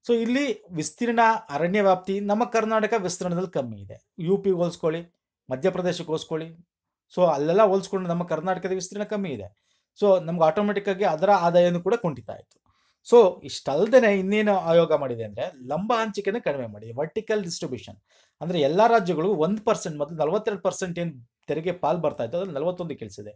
ಸೊ ಇಲ್ಲಿ ವಿಸ್ತೀರ್ಣ ಅರಣ್ಯ ವ್ಯಾಪ್ತಿ ನಮ್ಮ ಕರ್ನಾಟಕ ವಿಸ್ತೀರ್ಣದಲ್ಲಿ ಕಮ್ಮಿ ಇದೆ ಯು ಪಿ ಹೋಲಿಸ್ಕೊಳ್ಳಿ ಮಧ್ಯಪ್ರದೇಶಕ್ಕೆ ಹೋಲಿಸ್ಕೊಳ್ಳಿ ಸೊ ಅಲ್ಲೆಲ್ಲ ಹೋಲಿಸ್ಕೊಂಡು ನಮ್ಮ ಕರ್ನಾಟಕದ ವಿಸ್ತೀರ್ಣ ಕಮ್ಮಿ ಇದೆ ಸೊ ನಮ್ಗೆ ಆಗಿ ಅದರ ಆದಾಯನೂ ಕೂಡ ಕುಂಠಿತ ಆಯಿತು ಸೊ ಇಷ್ಟಲ್ದೇ ಇನ್ನೇನು ಆಯೋಗ ಮಾಡಿದೆ ಅಂದರೆ ಲಂಬ ಹಂಚಿಕೆನ ಕಡಿಮೆ ಮಾಡಿ ವರ್ಟಿಕಲ್ ಡಿಸ್ಟ್ರಿಬ್ಯೂಷನ್ ಅಂದರೆ ಎಲ್ಲ ರಾಜ್ಯಗಳು ಒಂದು ಪರ್ಸೆಂಟ್ ಮತ್ತು ನಲವತ್ತೆರಡು ಪರ್ಸೆಂಟ್ ಏನು ತೆರಿಗೆ ಪಾಲ್ ಬರ್ತಾ ಇತ್ತು ಅದ್ರಲ್ಲಿ ನಲವತ್ತೊಂದು ಇಳಿಸಿದೆ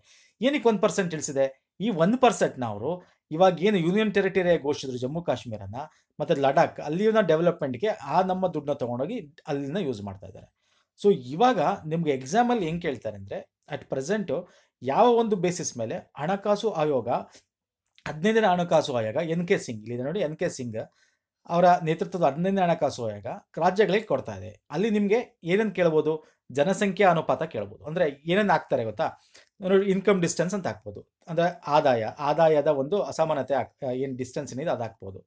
ಏನಕ್ಕೆ ಒಂದು ಪರ್ಸೆಂಟ್ ಇಳಿಸಿದೆ ಈ ಒಂದು ಪರ್ಸೆಂಟ್ನ ಅವರು ಇವಾಗ ಏನು ಯೂನಿಯನ್ ಟೆರಿಟರಿ ಘೋಷಿಸಿದ್ರು ಜಮ್ಮು ಕಾಶ್ಮೀರನ ಮತ್ತು ಲಡಾಖ್ ಅಲ್ಲಿನ ಡೆವಲಪ್ಮೆಂಟ್ಗೆ ಆ ನಮ್ಮ ದುಡ್ಡನ್ನ ತೊಗೊಂಡೋಗಿ ಅಲ್ಲಿನ ಯೂಸ್ ಮಾಡ್ತಾ ಇದ್ದಾರೆ ಸೊ ಇವಾಗ ನಿಮಗೆ ಎಕ್ಸಾಮಲ್ಲಿ ಹೆಂಗೆ ಕೇಳ್ತಾರೆ ಅಂದರೆ ಅಟ್ ಪ್ರೆಸೆಂಟು ಯಾವ ಒಂದು ಬೇಸಿಸ್ ಮೇಲೆ ಹಣಕಾಸು ಆಯೋಗ ಹದಿನೈದನೇ ಹಣಕಾಸು ಆಯೋಗ ಎನ್ ಕೆ ಸಿಂಗ್ ಇಲ್ಲಿದೆ ನೋಡಿ ಎನ್ ಕೆ ಸಿಂಗ್ ಅವರ ನೇತೃತ್ವದ ಹದಿನೈದನೇ ಹಣಕಾಸು ಆಯೋಗ ರಾಜ್ಯಗಳಿಗೆ ಕೊಡ್ತಾ ಇದೆ ಅಲ್ಲಿ ನಿಮಗೆ ಏನೇನು ಕೇಳ್ಬೋದು ಜನಸಂಖ್ಯಾ ಅನುಪಾತ ಕೇಳ್ಬೋದು ಅಂದರೆ ಏನೇನು ಹಾಕ್ತಾರೆ ಗೊತ್ತಾ ನೋಡಿ ಇನ್ಕಮ್ ಡಿಸ್ಟೆನ್ಸ್ ಅಂತ ಹಾಕ್ಬೋದು ಅಂದರೆ ಆದಾಯ ಆದಾಯದ ಒಂದು ಅಸಮಾನತೆ ಏನು ಡಿಸ್ಟೆನ್ಸ್ ಏನಿದೆ ಅದು ಹಾಕ್ಬೋದು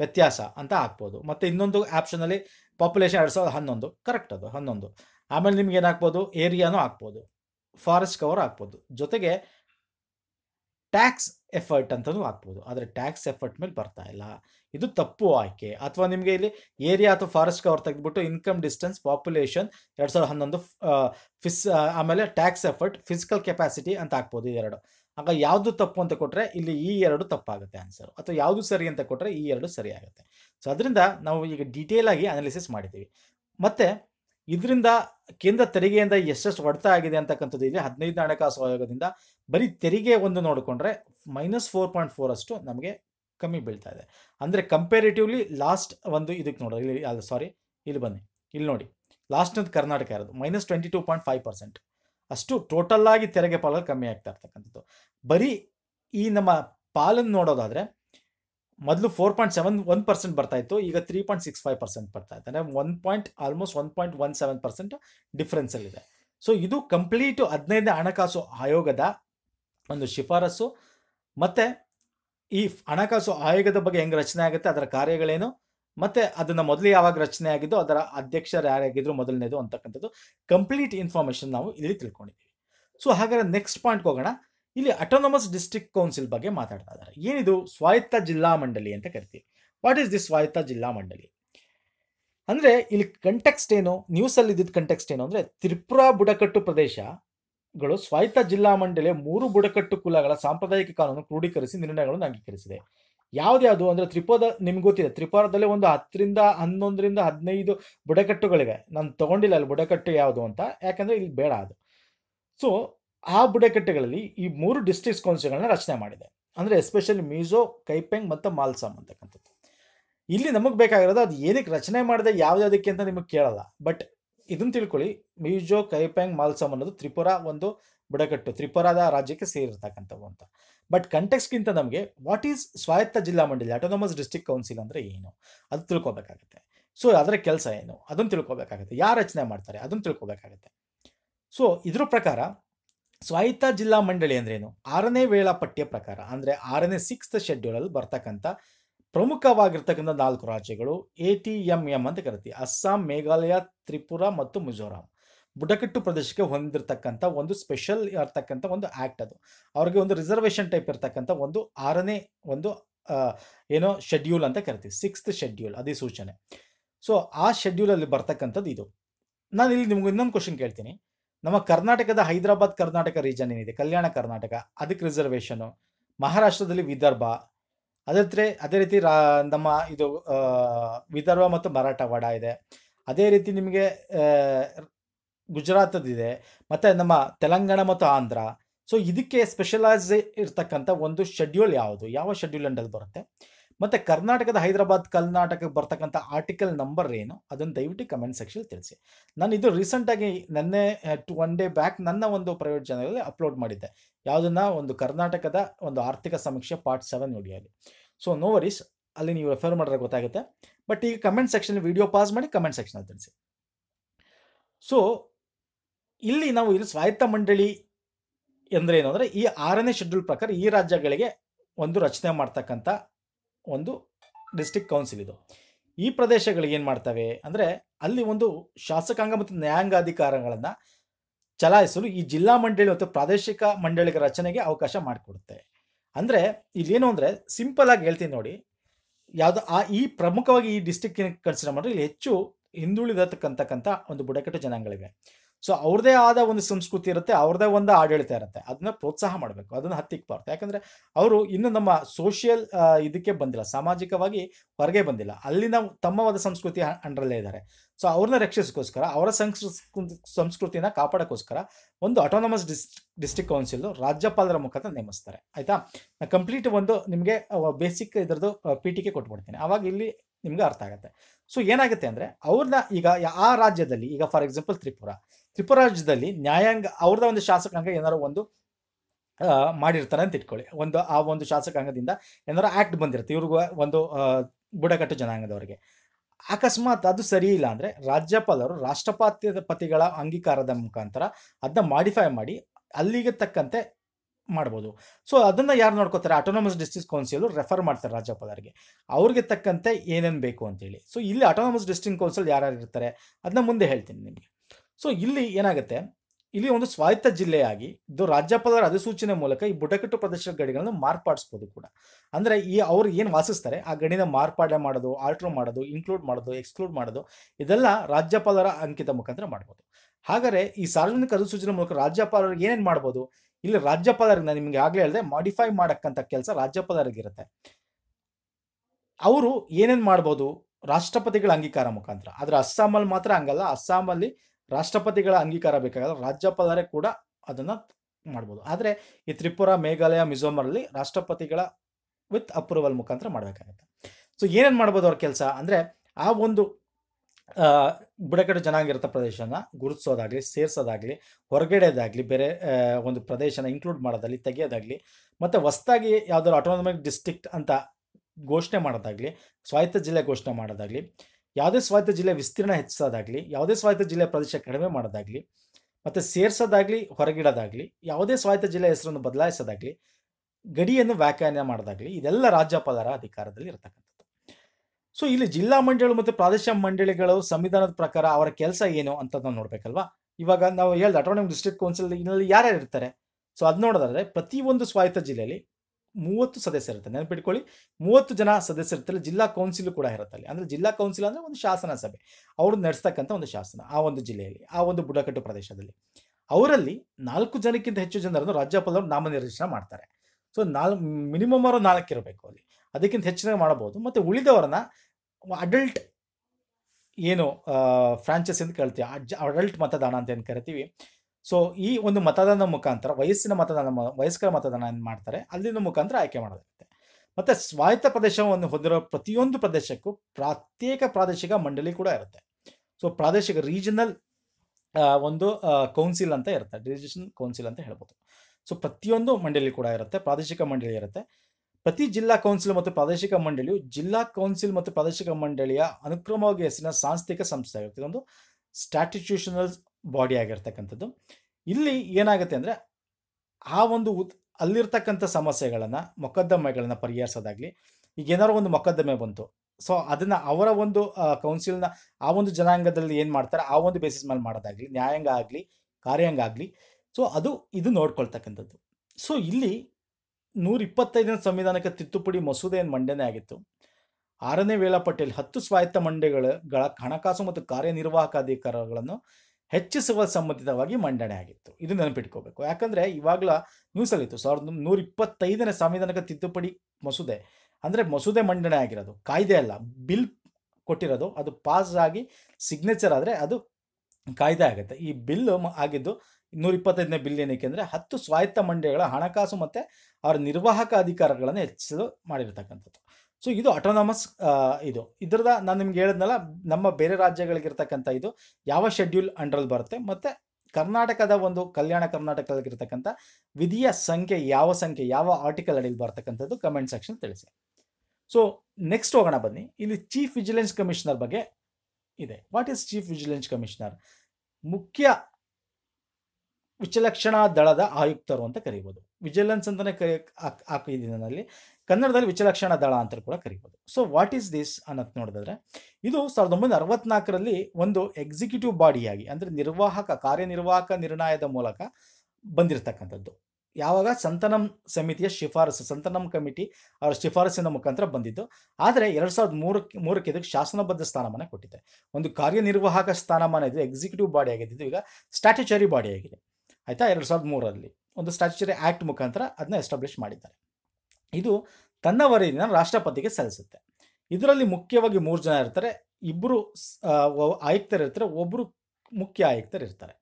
ವ್ಯತ್ಯಾಸ ಅಂತ ಹಾಕ್ಬೋದು ಮತ್ತು ಇನ್ನೊಂದು ಆಪ್ಷನಲ್ಲಿ ಪಾಪ್ಯುಲೇಷನ್ ಎರಡು ಸಾವಿರದ ಹನ್ನೊಂದು ಕರೆಕ್ಟ್ ಅದು ಹನ್ನೊಂದು ಆಮೇಲೆ ನಿಮ್ಗೆ ಏನು ಹಾಕ್ಬೋದು ಏರಿಯಾನೂ ಹಾಕ್ಬೋದು ಫಾರೆಸ್ಟ್ ಕವರ್ ಹಾಕ್ಬೋದು ಜೊತೆಗೆ ಟ್ಯಾಕ್ಸ್ ಎಫರ್ಟ್ ಅಂತಲೂ ಆಗ್ಬೋದು ಆದರೆ ಟ್ಯಾಕ್ಸ್ ಎಫರ್ಟ್ ಮೇಲೆ ಬರ್ತಾ ಇಲ್ಲ ಇದು ತಪ್ಪು ಆಯ್ಕೆ ಅಥವಾ ನಿಮಗೆ ಇಲ್ಲಿ ಏರಿಯಾ ಅಥವಾ ಫಾರೆಸ್ಟ್ ಕವರ್ ತೆಗೆದ್ಬಿಟ್ಟು ಇನ್ಕಮ್ ಡಿಸ್ಟೆನ್ಸ್ ಪಾಪ್ಯುಲೇಷನ್ ಎರಡು ಸಾವಿರದ ಹನ್ನೊಂದು ಫಿಸ್ ಆಮೇಲೆ ಟ್ಯಾಕ್ಸ್ ಎಫರ್ಟ್ ಫಿಸಿಕಲ್ ಕೆಪಾಸಿಟಿ ಅಂತ ಹಾಕ್ಬೋದು ಎರಡು ಆಗ ಯಾವುದು ತಪ್ಪು ಅಂತ ಕೊಟ್ಟರೆ ಇಲ್ಲಿ ಈ ಎರಡು ತಪ್ಪಾಗುತ್ತೆ ಆನ್ಸರ್ ಅಥವಾ ಯಾವುದು ಸರಿ ಅಂತ ಕೊಟ್ಟರೆ ಈ ಎರಡು ಸರಿ ಆಗುತ್ತೆ ಸೊ ಅದರಿಂದ ನಾವು ಈಗ ಡೀಟೇಲ್ ಆಗಿ ಅನಾಲಿಸಿಸ್ ಮಾಡಿದ್ದೀವಿ ಮತ್ತು ಇದರಿಂದ ಕೇಂದ್ರ ತೆರಿಗೆಯಿಂದ ಎಷ್ಟೆಷ್ಟು ಹೊಡೆತ ಆಗಿದೆ ಅಂತಕ್ಕಂಥದ್ದು ಇದೆ ಹದಿನೈದು ಹಣಕಾಸು ಆಯೋಗದಿಂದ ಬರೀ ತೆರಿಗೆ ಒಂದು ನೋಡಿಕೊಂಡ್ರೆ ಮೈನಸ್ ಫೋರ್ ಪಾಯಿಂಟ್ ಫೋರ್ ಅಷ್ಟು ನಮಗೆ ಕಮ್ಮಿ ಬೀಳ್ತಾ ಇದೆ ಅಂದರೆ ಕಂಪೇರಿಟಿವ್ಲಿ ಲಾಸ್ಟ್ ಒಂದು ಇದಕ್ಕೆ ನೋಡೋದು ಇಲ್ಲಿ ಅದು ಸಾರಿ ಇಲ್ಲಿ ಬನ್ನಿ ಇಲ್ಲಿ ನೋಡಿ ಲಾಸ್ಟ್ನದ್ದು ಕರ್ನಾಟಕ ಇರೋದು minus twenty two point five percent ಅಷ್ಟು ಟೋಟಲ್ಲಾಗಿ ತೆರಿಗೆ ಪಾಲಲ್ಲಿ ಕಮ್ಮಿ ಆಗ್ತಾ ಇರ್ತಕ್ಕಂಥದ್ದು ಬರೀ ಈ ನಮ್ಮ ಪಾಲನ್ನು ನೋಡೋದಾದರೆ ಮೊದಲು four point seven one percent ಬರ್ತಾ ಇತ್ತು ಈಗ three point six five percent ಬರ್ತಾ ಇದೆ ಅಂದರೆ one point almost one point one seven percent ಡಿಫ್ರೆನ್ಸಲ್ಲಿದೆ ಸೊ ಇದು ಕಂಪ್ಲೀಟು ಹದಿನೈದನೇ ಹಣಕಾಸು ಆಯೋಗದ ಒಂದು ಶಿಫಾರಸು ಮತ್ತು ಈ ಹಣಕಾಸು ಆಯೋಗದ ಬಗ್ಗೆ ಹೆಂಗೆ ರಚನೆ ಆಗುತ್ತೆ ಅದರ ಕಾರ್ಯಗಳೇನು ಮತ್ತು ಅದನ್ನು ಮೊದಲು ಯಾವಾಗ ರಚನೆ ಆಗಿದ್ದು ಅದರ ಅಧ್ಯಕ್ಷರು ಯಾರಾಗಿದ್ರು ಮೊದಲನೇದು ಅಂತಕ್ಕಂಥದ್ದು ಕಂಪ್ಲೀಟ್ ಇನ್ಫಾರ್ಮೇಷನ್ ನಾವು ಇಲ್ಲಿ ತಿಳ್ಕೊಂಡಿದ್ದೀವಿ ಸೊ ಹಾಗಾದ್ರೆ ನೆಕ್ಸ್ಟ್ ಪಾಯಿಂಟ್ಗೆ ಹೋಗೋಣ ಇಲ್ಲಿ ಅಟೋನಮಸ್ ಡಿಸ್ಟ್ರಿಕ್ಟ್ ಕೌನ್ಸಿಲ್ ಬಗ್ಗೆ ಮಾತಾಡ್ತಾ ಇದ್ದಾರೆ ಏನಿದು ಸ್ವಾಯತ್ತ ಜಿಲ್ಲಾ ಮಂಡಳಿ ಅಂತ ಕರಿತೀವಿ ವಾಟ್ ಈಸ್ ದಿಸ್ ಸ್ವಾಯತ್ತ ಜಿಲ್ಲಾ ಮಂಡಳಿ ಅಂದರೆ ಇಲ್ಲಿ ಕಂಟೆಕ್ಸ್ಟ್ ಏನು ನ್ಯೂಸಲ್ಲಿ ಇದ್ದಿದ್ದ ಕಂಟೆಕ್ಸ್ಟ್ ಏನು ಅಂದರೆ ತ್ರಿಪುರ ಬುಡಕಟ್ಟು ಪ್ರದೇಶ ಗಳು ಸ್ವಾಯತ್ತ ಜಿಲ್ಲಾ ಮಂಡಳಿಯ ಮೂರು ಬುಡಕಟ್ಟು ಕುಲಗಳ ಸಾಂಪ್ರದಾಯಿಕ ಕಾನೂನು ಕ್ರೋಢೀಕರಿಸಿ ನಿರ್ಣಯಗಳನ್ನು ಅಂಗೀಕರಿಸಿದೆ ಯಾವ್ದ್ಯಾವುದು ಅಂದ್ರೆ ತ್ರಿಪುರದ ನಿಮ್ಗೆ ಗೊತ್ತಿದೆ ತ್ರಿಪುರದಲ್ಲಿ ಒಂದು ಹತ್ತರಿಂದ ಹನ್ನೊಂದರಿಂದ ಹದಿನೈದು ಬುಡಕಟ್ಟುಗಳಿವೆ ನಾನು ತಗೊಂಡಿಲ್ಲ ಅಲ್ಲಿ ಬುಡಕಟ್ಟು ಯಾವುದು ಅಂತ ಯಾಕಂದ್ರೆ ಇಲ್ಲಿ ಬೇಡ ಅದು ಸೊ ಆ ಬುಡಕಟ್ಟುಗಳಲ್ಲಿ ಈ ಮೂರು ಡಿಸ್ಟ್ರಿಕ್ಟ್ ಕೌನ್ಸಿಲ್ಗಳನ್ನ ರಚನೆ ಮಾಡಿದೆ ಅಂದರೆ ಎಸ್ಪೆಷಲಿ ಮೀಸೋ ಕೈಪೆಂಗ್ ಮತ್ತು ಮಾಲ್ಸಾಮ್ ಅಂತಕ್ಕಂಥದ್ದು ಇಲ್ಲಿ ನಮಗೆ ಬೇಕಾಗಿರೋದು ಅದು ಏನಕ್ಕೆ ರಚನೆ ಮಾಡಿದೆ ಯಾವ್ದಕ್ಕೆ ಅಂತ ನಿಮಗೆ ಕೇಳಲ್ಲ ಬಟ್ ಇದನ್ನು ತಿಳ್ಕೊಳ್ಳಿ ಮ್ಯೂಜೋ ಕೈಪ್ಯಾಂಗ್ ಮಾಲ್ಸಮ್ ಅನ್ನೋದು ತ್ರಿಪುರ ಒಂದು ಬುಡಕಟ್ಟು ತ್ರಿಪುರಾದ ರಾಜ್ಯಕ್ಕೆ ಸೇರಿರ್ತಕ್ಕಂಥವು ಅಂತ ಬಟ್ ಕಂಟೆಕ್ಸ್ಗಿಂತ ನಮಗೆ ವಾಟ್ ಈಸ್ ಸ್ವಾಯತ್ತ ಜಿಲ್ಲಾ ಮಂಡಳಿ ಆಟೋನಮಸ್ ಡಿಸ್ಟಿಕ್ ಕೌನ್ಸಿಲ್ ಅಂದರೆ ಏನು ಅದು ತಿಳ್ಕೊಬೇಕಾಗುತ್ತೆ ಸೊ ಅದರ ಕೆಲಸ ಏನು ಅದನ್ನು ತಿಳ್ಕೊಬೇಕಾಗುತ್ತೆ ಯಾರು ರಚನೆ ಮಾಡ್ತಾರೆ ಅದನ್ನು ತಿಳ್ಕೊಬೇಕಾಗುತ್ತೆ ಸೊ ಇದ್ರ ಪ್ರಕಾರ ಸ್ವಾಯತ್ತ ಜಿಲ್ಲಾ ಮಂಡಳಿ ಅಂದ್ರೇನು ಆರನೇ ವೇಳಾಪಟ್ಟಿಯ ಪ್ರಕಾರ ಅಂದರೆ ಆರನೇ ಸಿಕ್ಸ್ತ್ ಶೆಡ್ಯೂಲಲ್ಲಿ ಬರ್ತಕ್ಕಂಥ ಪ್ರಮುಖವಾಗಿರ್ತಕ್ಕಂಥ ನಾಲ್ಕು ರಾಜ್ಯಗಳು ಎ ಟಿ ಎಂ ಎಂ ಅಂತ ಕರಿತೀವಿ ಅಸ್ಸಾಂ ಮೇಘಾಲಯ ತ್ರಿಪುರ ಮತ್ತು ಮಿಜೋರಾಂ ಬುಡಕಟ್ಟು ಪ್ರದೇಶಕ್ಕೆ ಹೊಂದಿರತಕ್ಕಂಥ ಒಂದು ಸ್ಪೆಷಲ್ ಇರ್ತಕ್ಕಂಥ ಒಂದು ಆ್ಯಕ್ಟ್ ಅದು ಅವ್ರಿಗೆ ಒಂದು ರಿಸರ್ವೇಷನ್ ಟೈಪ್ ಇರ್ತಕ್ಕಂಥ ಒಂದು ಆರನೇ ಒಂದು ಏನೋ ಶೆಡ್ಯೂಲ್ ಅಂತ ಕರಿತೀವಿ ಸಿಕ್ಸ್ತ್ ಶೆಡ್ಯೂಲ್ ಅದೇ ಸೂಚನೆ ಸೊ ಆ ಶೆಡ್ಯೂಲಲ್ಲಿ ಬರ್ತಕ್ಕಂಥದ್ದು ಇದು ನಾನು ಇಲ್ಲಿ ನಿಮ್ಗೆ ಇನ್ನೊಂದು ಕ್ವಶನ್ ಕೇಳ್ತೀನಿ ನಮ್ಮ ಕರ್ನಾಟಕದ ಹೈದರಾಬಾದ್ ಕರ್ನಾಟಕ ರೀಜನ್ ಏನಿದೆ ಕಲ್ಯಾಣ ಕರ್ನಾಟಕ ಅದಕ್ಕೆ ರಿಸರ್ವೇಷನು ಮಹಾರಾಷ್ಟ್ರದಲ್ಲಿ ವಿದರ್ಭ ಅದತ್ರ ಅದೇ ರೀತಿ ರಾ ನಮ್ಮ ಇದು ವಿದರ್ಭ ಮತ್ತು ಮರಾಠವಾಡ ಇದೆ ಅದೇ ರೀತಿ ನಿಮಗೆ ಗುಜರಾತದಿದೆ ಮತ್ತು ನಮ್ಮ ತೆಲಂಗಾಣ ಮತ್ತು ಆಂಧ್ರ ಸೊ ಇದಕ್ಕೆ ಸ್ಪೆಷಲೈಸ್ ಇರ್ತಕ್ಕಂಥ ಒಂದು ಶೆಡ್ಯೂಲ್ ಯಾವುದು ಯಾವ ಶೆಡ್ಯೂಲ್ ಅಂಡಲ್ಲಿ ಬರುತ್ತೆ ಮತ್ತು ಕರ್ನಾಟಕದ ಹೈದರಾಬಾದ್ ಕರ್ನಾಟಕಕ್ಕೆ ಬರ್ತಕ್ಕಂಥ ಆರ್ಟಿಕಲ್ ನಂಬರ್ ಏನು ಅದನ್ನು ದಯವಿಟ್ಟು ಕಮೆಂಟ್ ಸೆಕ್ಷನ್ ತಿಳಿಸಿ ನಾನು ಇದು ರೀಸೆಂಟಾಗಿ ಟು ಒನ್ ಡೇ ಬ್ಯಾಕ್ ನನ್ನ ಒಂದು ಪ್ರೈವೇಟ್ ಚಾನಲಲ್ಲಿ ಅಪ್ಲೋಡ್ ಮಾಡಿದ್ದೆ ಯಾವುದನ್ನು ಒಂದು ಕರ್ನಾಟಕದ ಒಂದು ಆರ್ಥಿಕ ಸಮೀಕ್ಷೆ ಪಾರ್ಟ್ ಸೆವೆನ್ ವಿಡಿಯೋಲಿ ಸೊ ನೋ ವರೀಸ್ ಅಲ್ಲಿ ನೀವು ರೆಫರ್ ಮಾಡಿದ್ರೆ ಗೊತ್ತಾಗುತ್ತೆ ಬಟ್ ಈಗ ಕಮೆಂಟ್ ಸೆಕ್ಷನ್ ವಿಡಿಯೋ ಪಾಸ್ ಮಾಡಿ ಕಮೆಂಟ್ ಸೆಕ್ಷನಲ್ಲಿ ತಿಳಿಸಿ ಸೊ ಇಲ್ಲಿ ನಾವು ಇಲ್ಲಿ ಸ್ವಾಯತ್ತ ಮಂಡಳಿ ಅಂದರೆ ಏನು ಅಂದರೆ ಈ ಆರನೇ ಶೆಡ್ಯೂಲ್ ಪ್ರಕಾರ ಈ ರಾಜ್ಯಗಳಿಗೆ ಒಂದು ರಚನೆ ಮಾಡ್ತಕ್ಕಂಥ ಒಂದು ಡಿಸ್ಟಿಕ್ ಕೌನ್ಸಿಲ್ ಇದು ಈ ಪ್ರದೇಶಗಳಿಗೆ ಏನು ಮಾಡ್ತವೆ ಅಂದರೆ ಅಲ್ಲಿ ಒಂದು ಶಾಸಕಾಂಗ ಮತ್ತು ನ್ಯಾಯಾಂಗಾಧಿಕಾರಗಳನ್ನು ಚಲಾಯಿಸಲು ಈ ಜಿಲ್ಲಾ ಮಂಡಳಿ ಮತ್ತು ಪ್ರಾದೇಶಿಕ ಮಂಡಳಿಗಳ ರಚನೆಗೆ ಅವಕಾಶ ಮಾಡಿಕೊಡುತ್ತೆ ಅಂದರೆ ಇಲ್ಲೇನು ಅಂದರೆ ಸಿಂಪಲ್ ಆಗಿ ಹೇಳ್ತೀನಿ ನೋಡಿ ಯಾವುದು ಆ ಈ ಪ್ರಮುಖವಾಗಿ ಈ ಡಿಸ್ಟಿಕ್ಕಿನ ಕನ್ಸಿಡರ್ ಮಾಡಿದ್ರೆ ಇಲ್ಲಿ ಹೆಚ್ಚು ಹಿಂದುಳಿದತಕ್ಕಂತಕ್ಕಂಥ ಒಂದು ಬುಡಕಟ್ಟು ಜನಾಂಗಗಳಿವೆ ಸೊ ಅವ್ರದೇ ಆದ ಒಂದು ಸಂಸ್ಕೃತಿ ಇರುತ್ತೆ ಅವ್ರದೇ ಒಂದು ಆಡಳಿತ ಇರುತ್ತೆ ಅದನ್ನ ಪ್ರೋತ್ಸಾಹ ಮಾಡಬೇಕು ಅದನ್ನು ಹತ್ತಿಕ್ಬಾರ್ದು ಯಾಕಂದರೆ ಅವರು ಇನ್ನು ನಮ್ಮ ಸೋಷಿಯಲ್ ಇದಕ್ಕೆ ಬಂದಿಲ್ಲ ಸಾಮಾಜಿಕವಾಗಿ ಹೊರಗೆ ಬಂದಿಲ್ಲ ಅಲ್ಲಿನ ತಮ್ಮವಾದ ಸಂಸ್ಕೃತಿ ಅಂಡರಲ್ಲೇ ಇದ್ದಾರೆ ಸೊ ಅವ್ರನ್ನ ರಕ್ಷಿಸೋಸ್ಕರ ಅವರ ಸಂಸ್ಕೃತಿನ ಕಾಪಾಡೋಕ್ಕೋಸ್ಕರ ಒಂದು ಅಟೋನಮಸ್ ಡಿಸ್ ಡಿಸ್ಟಿಕ್ ಕೌನ್ಸಿಲ್ ರಾಜ್ಯಪಾಲರ ಮುಖಾಂತರ ನೇಮಿಸ್ತಾರೆ ಆಯ್ತಾ ನಾ ಕಂಪ್ಲೀಟ್ ಒಂದು ನಿಮಗೆ ಬೇಸಿಕ್ ಇದರದ್ದು ಪಿಟಿಕೆ ಕೊಟ್ಬಿಡ್ತೀನಿ ಅವಾಗ ಇಲ್ಲಿ ನಿಮ್ಗೆ ಅರ್ಥ ಆಗುತ್ತೆ ಸೊ ಏನಾಗುತ್ತೆ ಅಂದರೆ ಅವ್ರನ್ನ ಈಗ ಆ ರಾಜ್ಯದಲ್ಲಿ ಈಗ ಫಾರ್ ಎಕ್ಸಾಂಪಲ್ ತ್ರಿಪುರ ತ್ರಿಪುರ ರಾಜ್ಯದಲ್ಲಿ ನ್ಯಾಯಾಂಗ ಅವ್ರದ ಒಂದು ಶಾಸಕಾಂಗ ಏನಾರು ಒಂದು ಮಾಡಿರ್ತಾರೆ ಅಂತ ಇಟ್ಕೊಳ್ಳಿ ಒಂದು ಆ ಒಂದು ಶಾಸಕಾಂಗದಿಂದ ಏನಾರು ಆ್ಯಕ್ಟ್ ಬಂದಿರುತ್ತೆ ಇವ್ರಿಗೂ ಒಂದು ಬುಡಕಟ್ಟು ಜನಾಂಗದವರಿಗೆ ಅಕಸ್ಮಾತ್ ಅದು ಸರಿ ಇಲ್ಲ ಅಂದರೆ ರಾಜ್ಯಪಾಲರು ಪತಿಗಳ ಅಂಗೀಕಾರದ ಮುಖಾಂತರ ಅದನ್ನ ಮಾಡಿಫೈ ಮಾಡಿ ಅಲ್ಲಿಗೆ ತಕ್ಕಂತೆ ಮಾಡ್ಬೋದು ಸೊ ಅದನ್ನು ಯಾರು ನೋಡ್ಕೋತಾರೆ ಆಟೋನಮಸ್ ಡಿಸ್ಟಿಕ್ ಕೌನ್ಸಿಲ್ ರೆಫರ್ ಮಾಡ್ತಾರೆ ರಾಜ್ಯಪಾಲರಿಗೆ ಅವ್ರಿಗೆ ತಕ್ಕಂತೆ ಏನೇನು ಬೇಕು ಅಂತೇಳಿ ಸೊ ಇಲ್ಲಿ ಆಟೋನಮಸ್ ಡಿಸ್ಟ್ರಿಕ್ಟ್ ಕೌನ್ಸಿಲ್ ಯಾರ್ಯಾರು ಇರ್ತಾರೆ ಅದನ್ನ ಮುಂದೆ ಹೇಳ್ತೀನಿ ನಿಮಗೆ ಸೊ ಇಲ್ಲಿ ಏನಾಗುತ್ತೆ ಇಲ್ಲಿ ಒಂದು ಸ್ವಾಯತ್ತ ಜಿಲ್ಲೆಯಾಗಿ ಇದು ರಾಜ್ಯಪಾಲರ ಅಧಿಸೂಚನೆ ಮೂಲಕ ಈ ಬುಡಕಟ್ಟು ಪ್ರದೇಶದ ಗಡಿಗಳನ್ನು ಮಾರ್ಪಾಡಿಸ್ಬೋದು ಕೂಡ ಅಂದರೆ ಈ ಅವರು ಏನು ವಾಸಿಸ್ತಾರೆ ಆ ಗಡಿನ ಮಾರ್ಪಾಡೆ ಮಾಡೋದು ಆಲ್ಟ್ರೋ ಮಾಡೋದು ಇನ್ಕ್ಲೂಡ್ ಮಾಡೋದು ಎಕ್ಸ್ಕ್ಲೂಡ್ ಮಾಡೋದು ಇದೆಲ್ಲ ರಾಜ್ಯಪಾಲರ ಅಂಕಿತ ಮುಖಾಂತರ ಮಾಡ್ಬೋದು ಹಾಗಾದರೆ ಈ ಸಾರ್ವಜನಿಕ ಅಧಿಸೂಚನೆ ಮೂಲಕ ರಾಜ್ಯಪಾಲರಿಗೆ ಏನೇನು ಮಾಡ್ಬೋದು ಇಲ್ಲಿ ರಾಜ್ಯಪಾಲರಿಂದ ನಿಮಗೆ ಆಗಲೇ ಹೇಳಿದೆ ಮಾಡಿಫೈ ಮಾಡಕ್ಕಂಥ ಕೆಲಸ ರಾಜ್ಯಪಾಲರಿಗಿರುತ್ತೆ ಅವರು ಏನೇನು ಮಾಡ್ಬೋದು ರಾಷ್ಟ್ರಪತಿಗಳ ಅಂಗೀಕಾರ ಮುಖಾಂತರ ಆದರೆ ಅಸ್ಸಾಮಲ್ಲಿ ಮಾತ್ರ ಹಂಗಲ್ಲ ಅಸ್ಸಾಮಲ್ಲಿ ರಾಷ್ಟ್ರಪತಿಗಳ ಅಂಗೀಕಾರ ಬೇಕಾಗಲ್ಲ ರಾಜ್ಯಪಾಲರೇ ಕೂಡ ಅದನ್ನು ಮಾಡ್ಬೋದು ಆದರೆ ಈ ತ್ರಿಪುರ ಮೇಘಾಲಯ ಮಿಜೋಮರಲ್ಲಿ ರಾಷ್ಟ್ರಪತಿಗಳ ವಿತ್ ಅಪ್ರೂವಲ್ ಮುಖಾಂತರ ಮಾಡಬೇಕಾಗುತ್ತೆ ಸೊ ಏನೇನು ಮಾಡ್ಬೋದು ಅವ್ರ ಕೆಲಸ ಅಂದರೆ ಆ ಒಂದು ಬುಡಕಟ್ಟು ಜನಾಂಗ ಪ್ರದೇಶನ ಗುರುತಿಸೋದಾಗ್ಲಿ ಸೇರಿಸೋದಾಗಲಿ ಹೊರಗಡೆದಾಗಲಿ ಬೇರೆ ಒಂದು ಪ್ರದೇಶನ ಇನ್ಕ್ಲೂಡ್ ಮಾಡೋದಾಗಲಿ ತೆಗೆಯೋದಾಗಲಿ ಮತ್ತು ಹೊಸ್ದಾಗಿ ಯಾವುದಾದ್ರು ಆಟೋನಮಿಕ್ ಡಿಸ್ಟಿಕ್ಟ್ ಅಂತ ಘೋಷಣೆ ಮಾಡೋದಾಗಲಿ ಸ್ವಾಯತ್ತ ಜಿಲ್ಲೆ ಘೋಷಣೆ ಮಾಡೋದಾಗಲಿ ಯಾವುದೇ ಸ್ವಾಯತ್ತ ಜಿಲ್ಲೆ ವಿಸ್ತೀರ್ಣ ಹೆಚ್ಚಿಸೋದಾಗಲಿ ಯಾವುದೇ ಸ್ವಾಯತ್ತ ಜಿಲ್ಲೆ ಪ್ರದೇಶ ಕಡಿಮೆ ಮಾಡೋದಾಗಲಿ ಮತ್ತು ಸೇರಿಸೋದಾಗಲಿ ಹೊರಗಿಡೋದಾಗಲಿ ಯಾವುದೇ ಸ್ವಾಯತ್ತ ಜಿಲ್ಲೆ ಹೆಸರನ್ನು ಬದಲಾಯಿಸೋದಾಗಲಿ ಗಡಿಯನ್ನು ವ್ಯಾಖ್ಯಾನ ಮಾಡೋದಾಗಲಿ ಇದೆಲ್ಲ ರಾಜ್ಯಪಾಲರ ಅಧಿಕಾರದಲ್ಲಿ ಇರತಕ್ಕಂಥದ್ದು ಸೊ ಇಲ್ಲಿ ಜಿಲ್ಲಾ ಮಂಡಳಿ ಮತ್ತು ಪ್ರಾದೇಶಿಕ ಮಂಡಳಿಗಳು ಸಂವಿಧಾನದ ಪ್ರಕಾರ ಅವರ ಕೆಲಸ ಏನು ಅಂತ ನಾವು ನೋಡ್ಬೇಕಲ್ವಾ ಇವಾಗ ನಾವು ಹೇಳ್ದು ಅಟೋನಮಿಕ್ ಡಿಸ್ಟ್ರಿಕ್ಟ್ ಕೌನ್ಸಿಲ್ ಯಾರ್ಯಾರು ಇರ್ತಾರೆ ಸೊ ಅದು ನೋಡೋದಾದ್ರೆ ಪ್ರತಿಯೊಂದು ಸ್ವಾಯತ್ತ ಜಿಲ್ಲೆಯಲ್ಲಿ ಮೂವತ್ತು ಇರುತ್ತೆ ನೆನಪಿಟ್ಕೊಳ್ಳಿ ಮೂವತ್ತು ಜನ ಇರ್ತಾರೆ ಜಿಲ್ಲಾ ಕೌನ್ಸಿಲ್ ಕೂಡ ಇರುತ್ತೆ ಅಲ್ಲಿ ಅಂದರೆ ಜಿಲ್ಲಾ ಕೌನ್ಸಿಲ್ ಅಂದರೆ ಒಂದು ಶಾಸನ ಸಭೆ ಅವರು ನಡೆಸ್ತಕ್ಕಂಥ ಒಂದು ಶಾಸನ ಆ ಒಂದು ಜಿಲ್ಲೆಯಲ್ಲಿ ಆ ಒಂದು ಬುಡಕಟ್ಟು ಪ್ರದೇಶದಲ್ಲಿ ಅವರಲ್ಲಿ ನಾಲ್ಕು ಜನಕ್ಕಿಂತ ಹೆಚ್ಚು ಜನರನ್ನು ರಾಜ್ಯಪಾಲರು ನಾಮನಿರ್ದೇಶನ ಮಾಡ್ತಾರೆ ಸೊ ನಾಲ್ ಮಿನಿಮಮ್ ಅವರು ನಾಲ್ಕು ಇರಬೇಕು ಅಲ್ಲಿ ಅದಕ್ಕಿಂತ ಹೆಚ್ಚಿನ ಮಾಡಬಹುದು ಮತ್ತು ಉಳಿದವರನ್ನ ಅಡಲ್ಟ್ ಏನು ಫ್ರಾಂಚೈಸ್ ಅಂತ ಕೇಳ್ತೀವಿ ಅಡಲ್ಟ್ ಮತದಾನ ಅಂತ ಏನು ಕರಿತೀವಿ ಸೊ ಈ ಒಂದು ಮತದಾನದ ಮುಖಾಂತರ ವಯಸ್ಸಿನ ಮತದಾನ ವಯಸ್ಕರ ಮತದಾನ ಮಾಡ್ತಾರೆ ಅಲ್ಲಿನ ಮುಖಾಂತರ ಆಯ್ಕೆ ಮಾಡಲಾಗುತ್ತೆ ಮತ್ತು ಸ್ವಾಯತ್ತ ಪ್ರದೇಶವನ್ನು ಹೊಂದಿರೋ ಪ್ರತಿಯೊಂದು ಪ್ರದೇಶಕ್ಕೂ ಪ್ರತ್ಯೇಕ ಪ್ರಾದೇಶಿಕ ಮಂಡಳಿ ಕೂಡ ಇರುತ್ತೆ ಸೊ ಪ್ರಾದೇಶಿಕ ರೀಜನಲ್ ಒಂದು ಕೌನ್ಸಿಲ್ ಅಂತ ಇರುತ್ತೆ ಡಿಸಿಷನ್ ಕೌನ್ಸಿಲ್ ಅಂತ ಹೇಳ್ಬೋದು ಸೊ ಪ್ರತಿಯೊಂದು ಮಂಡಳಿ ಕೂಡ ಇರುತ್ತೆ ಪ್ರಾದೇಶಿಕ ಮಂಡಳಿ ಇರುತ್ತೆ ಪ್ರತಿ ಜಿಲ್ಲಾ ಕೌನ್ಸಿಲ್ ಮತ್ತು ಪ್ರಾದೇಶಿಕ ಮಂಡಳಿಯು ಜಿಲ್ಲಾ ಕೌನ್ಸಿಲ್ ಮತ್ತು ಪ್ರಾದೇಶಿಕ ಮಂಡಳಿಯ ಅನುಕ್ರಮವಾಗಿ ಹೆಸರಿನ ಸಾಂಸ್ಥಿಕ ಸಂಸ್ಥೆ ಆಗಿರುತ್ತೆ ಇದೊಂದು ಸ್ಟಾಟಿಟ್ಯೂಷನಲ್ ಬಾಡಿ ಆಗಿರ್ತಕ್ಕಂಥದ್ದು ಇಲ್ಲಿ ಏನಾಗುತ್ತೆ ಅಂದರೆ ಆ ಒಂದು ಉತ್ ಅಲ್ಲಿರ್ತಕ್ಕಂಥ ಸಮಸ್ಯೆಗಳನ್ನು ಮೊಕದ್ದಮೆಗಳನ್ನ ಪರಿಹರಿಸೋದಾಗಲಿ ಈಗ ಏನಾದ್ರು ಒಂದು ಮೊಕದ್ದಮೆ ಬಂತು ಸೊ ಅದನ್ನು ಅವರ ಒಂದು ಕೌನ್ಸಿಲ್ನ ಆ ಒಂದು ಜನಾಂಗದಲ್ಲಿ ಏನು ಮಾಡ್ತಾರೆ ಆ ಒಂದು ಬೇಸಿಸ್ ಮೇಲೆ ಮಾಡೋದಾಗಲಿ ನ್ಯಾಯಾಂಗ ಆಗಲಿ ಕಾರ್ಯಾಂಗ ಆಗಲಿ ಸೊ ಅದು ಇದು ನೋಡ್ಕೊಳ್ತಕ್ಕಂಥದ್ದು ಸೊ ಇಲ್ಲಿ ನೂರಿಪ್ಪತ್ತೈದನೇ ಸಂವಿಧಾನಕ್ಕೆ ತಿದ್ದುಪಡಿ ಮಸೂದೆಯನ್ನು ಮಂಡನೆ ಆಗಿತ್ತು ಆರನೇ ವೇಳಾಪಟ್ಟಿಯಲ್ಲಿ ಹತ್ತು ಸ್ವಾಯತ್ತ ಮಂಡಳಿಗಳ ಹಣಕಾಸು ಮತ್ತು ಕಾರ್ಯನಿರ್ವಾಹಕ ಅಧಿಕಾರಗಳನ್ನು ಹೆಚ್ಚಿಸುವ ಸಂಬಂಧಿತವಾಗಿ ಮಂಡನೆ ಆಗಿತ್ತು ಇದು ನೆನಪಿಟ್ಕೋಬೇಕು ಯಾಕಂದರೆ ಇವಾಗಲ ನ್ಯೂಸಲ್ಲಿತ್ತು ಸಾವಿರದ ನೂರ ಇಪ್ಪತ್ತೈದನೇ ಸಂವಿಧಾನಕ ತಿದ್ದುಪಡಿ ಮಸೂದೆ ಅಂದರೆ ಮಸೂದೆ ಮಂಡನೆ ಆಗಿರೋದು ಕಾಯ್ದೆ ಅಲ್ಲ ಬಿಲ್ ಕೊಟ್ಟಿರೋದು ಅದು ಪಾಸ್ ಆಗಿ ಸಿಗ್ನೇಚರ್ ಆದರೆ ಅದು ಕಾಯ್ದೆ ಆಗುತ್ತೆ ಈ ಬಿಲ್ ಆಗಿದ್ದು ನೂರ ಇಪ್ಪತ್ತೈದನೇ ಬಿಲ್ ಏನಕ್ಕೆ ಅಂದರೆ ಹತ್ತು ಸ್ವಾಯತ್ತ ಮಂಡಳಿಗಳ ಹಣಕಾಸು ಮತ್ತು ಅವರ ನಿರ್ವಾಹಕ ಅಧಿಕಾರಗಳನ್ನು ಹೆಚ್ಚಿಸಲು ಮಾಡಿರ್ತಕ್ಕಂಥದ್ದು ಸೊ ಇದು ಅಟೋನಮಸ್ ಇದು ಇದ್ರದ ನಾನು ನಿಮ್ಗೆ ಹೇಳಿದ್ನಲ್ಲ ನಮ್ಮ ಬೇರೆ ರಾಜ್ಯಗಳಿಗಿರ್ತಕ್ಕಂಥ ಇದು ಯಾವ ಶೆಡ್ಯೂಲ್ ಅಂಡ್ರಲ್ಲಿ ಬರುತ್ತೆ ಮತ್ತು ಕರ್ನಾಟಕದ ಒಂದು ಕಲ್ಯಾಣ ಕರ್ನಾಟಕದಲ್ಲಿರ್ತಕ್ಕಂಥ ವಿಧಿಯ ಸಂಖ್ಯೆ ಯಾವ ಸಂಖ್ಯೆ ಯಾವ ಆರ್ಟಿಕಲ್ ಅಡಿಯಲ್ಲಿ ಬರ್ತಕ್ಕಂಥದ್ದು ಕಮೆಂಟ್ ಸೆಕ್ಷನ್ ತಿಳಿಸಿ ಸೊ ನೆಕ್ಸ್ಟ್ ಹೋಗೋಣ ಬನ್ನಿ ಇಲ್ಲಿ ಚೀಫ್ ವಿಜಿಲೆನ್ಸ್ ಕಮಿಷನರ್ ಬಗ್ಗೆ ಇದೆ what is chief vigilance commissioner ಮುಖ್ಯ ವಿಚಲಕ್ಷಣಾ ದಳದ ಆಯುಕ್ತರು ಅಂತ ಕರೀಬೋದು ವಿಜಿಲೆನ್ಸ್ ಅಂತಲೇ ಕರಿ ಹಾಕಿದ್ದೀನಿ ಕನ್ನಡದಲ್ಲಿ ವಿಚಲಕ್ಷಣ ದಳ ಅಂತ ಕೂಡ ಕರಿಬೋದು ಸೊ ವಾಟ್ ಈಸ್ ದಿಸ್ ಅನ್ನೋದು ನೋಡಿದ್ರೆ ಇದು ಸಾವಿರದ ಒಂಬೈನೂರ ಅರವತ್ನಾಲ್ಕರಲ್ಲಿ ಒಂದು ಎಕ್ಸಿಕ್ಯೂಟಿವ್ ಬಾಡಿಯಾಗಿ ಅಂದರೆ ನಿರ್ವಾಹಕ ಕಾರ್ಯನಿರ್ವಾಹಕ ನಿರ್ಣಯದ ಮೂಲಕ ಬಂದಿರತಕ್ಕಂಥದ್ದು ಯಾವಾಗ ಸಂತನಂ ಸಮಿತಿಯ ಶಿಫಾರಸು ಸಂತನಂ ಕಮಿಟಿ ಅವರ ಶಿಫಾರಸಿನ ಮುಖಾಂತರ ಬಂದಿದ್ದು ಆದರೆ ಎರಡು ಸಾವಿರದ ಮೂರಕ್ಕೆ ಮೂರಕ್ಕೆ ಇದಕ್ಕೆ ಶಾಸನಬದ್ಧ ಸ್ಥಾನಮಾನ ಕೊಟ್ಟಿದೆ ಒಂದು ಕಾರ್ಯನಿರ್ವಾಹಕ ಸ್ಥಾನಮಾನ ಇದು ಎಕ್ಸಿಕ್ಯೂಟಿವ್ ಬಾಡಿ ಆಗಿದ್ದು ಈಗ ಸ್ಟ್ಯಾಟ್ಯೂಚರಿ ಬಾಡಿ ಆಗಿದೆ ಆಯಿತಾ ಎರಡು ಸಾವಿರದ ಮೂರರಲ್ಲಿ ಒಂದು ಸ್ಟ್ಯಾಚ್ಯುಚರಿ ಆ್ಯಕ್ಟ್ ಮುಖಾಂತರ ಅದನ್ನ ಎಸ್ಟಾಬ್ಲಿಷ್ ಮಾಡಿದ್ದಾರೆ ಇದು ತನ್ನ ವರದಿನ ರಾಷ್ಟ್ರಪತಿಗೆ ಸಲ್ಲಿಸುತ್ತೆ ಇದರಲ್ಲಿ ಮುಖ್ಯವಾಗಿ ಮೂರು ಜನ ಇರ್ತಾರೆ ಇಬ್ಬರು ಆಯುಕ್ತರಿರ್ತಾರೆ ಒಬ್ಬರು ಮುಖ್ಯ ಆಯುಕ್ತರಿರ್ತಾರೆ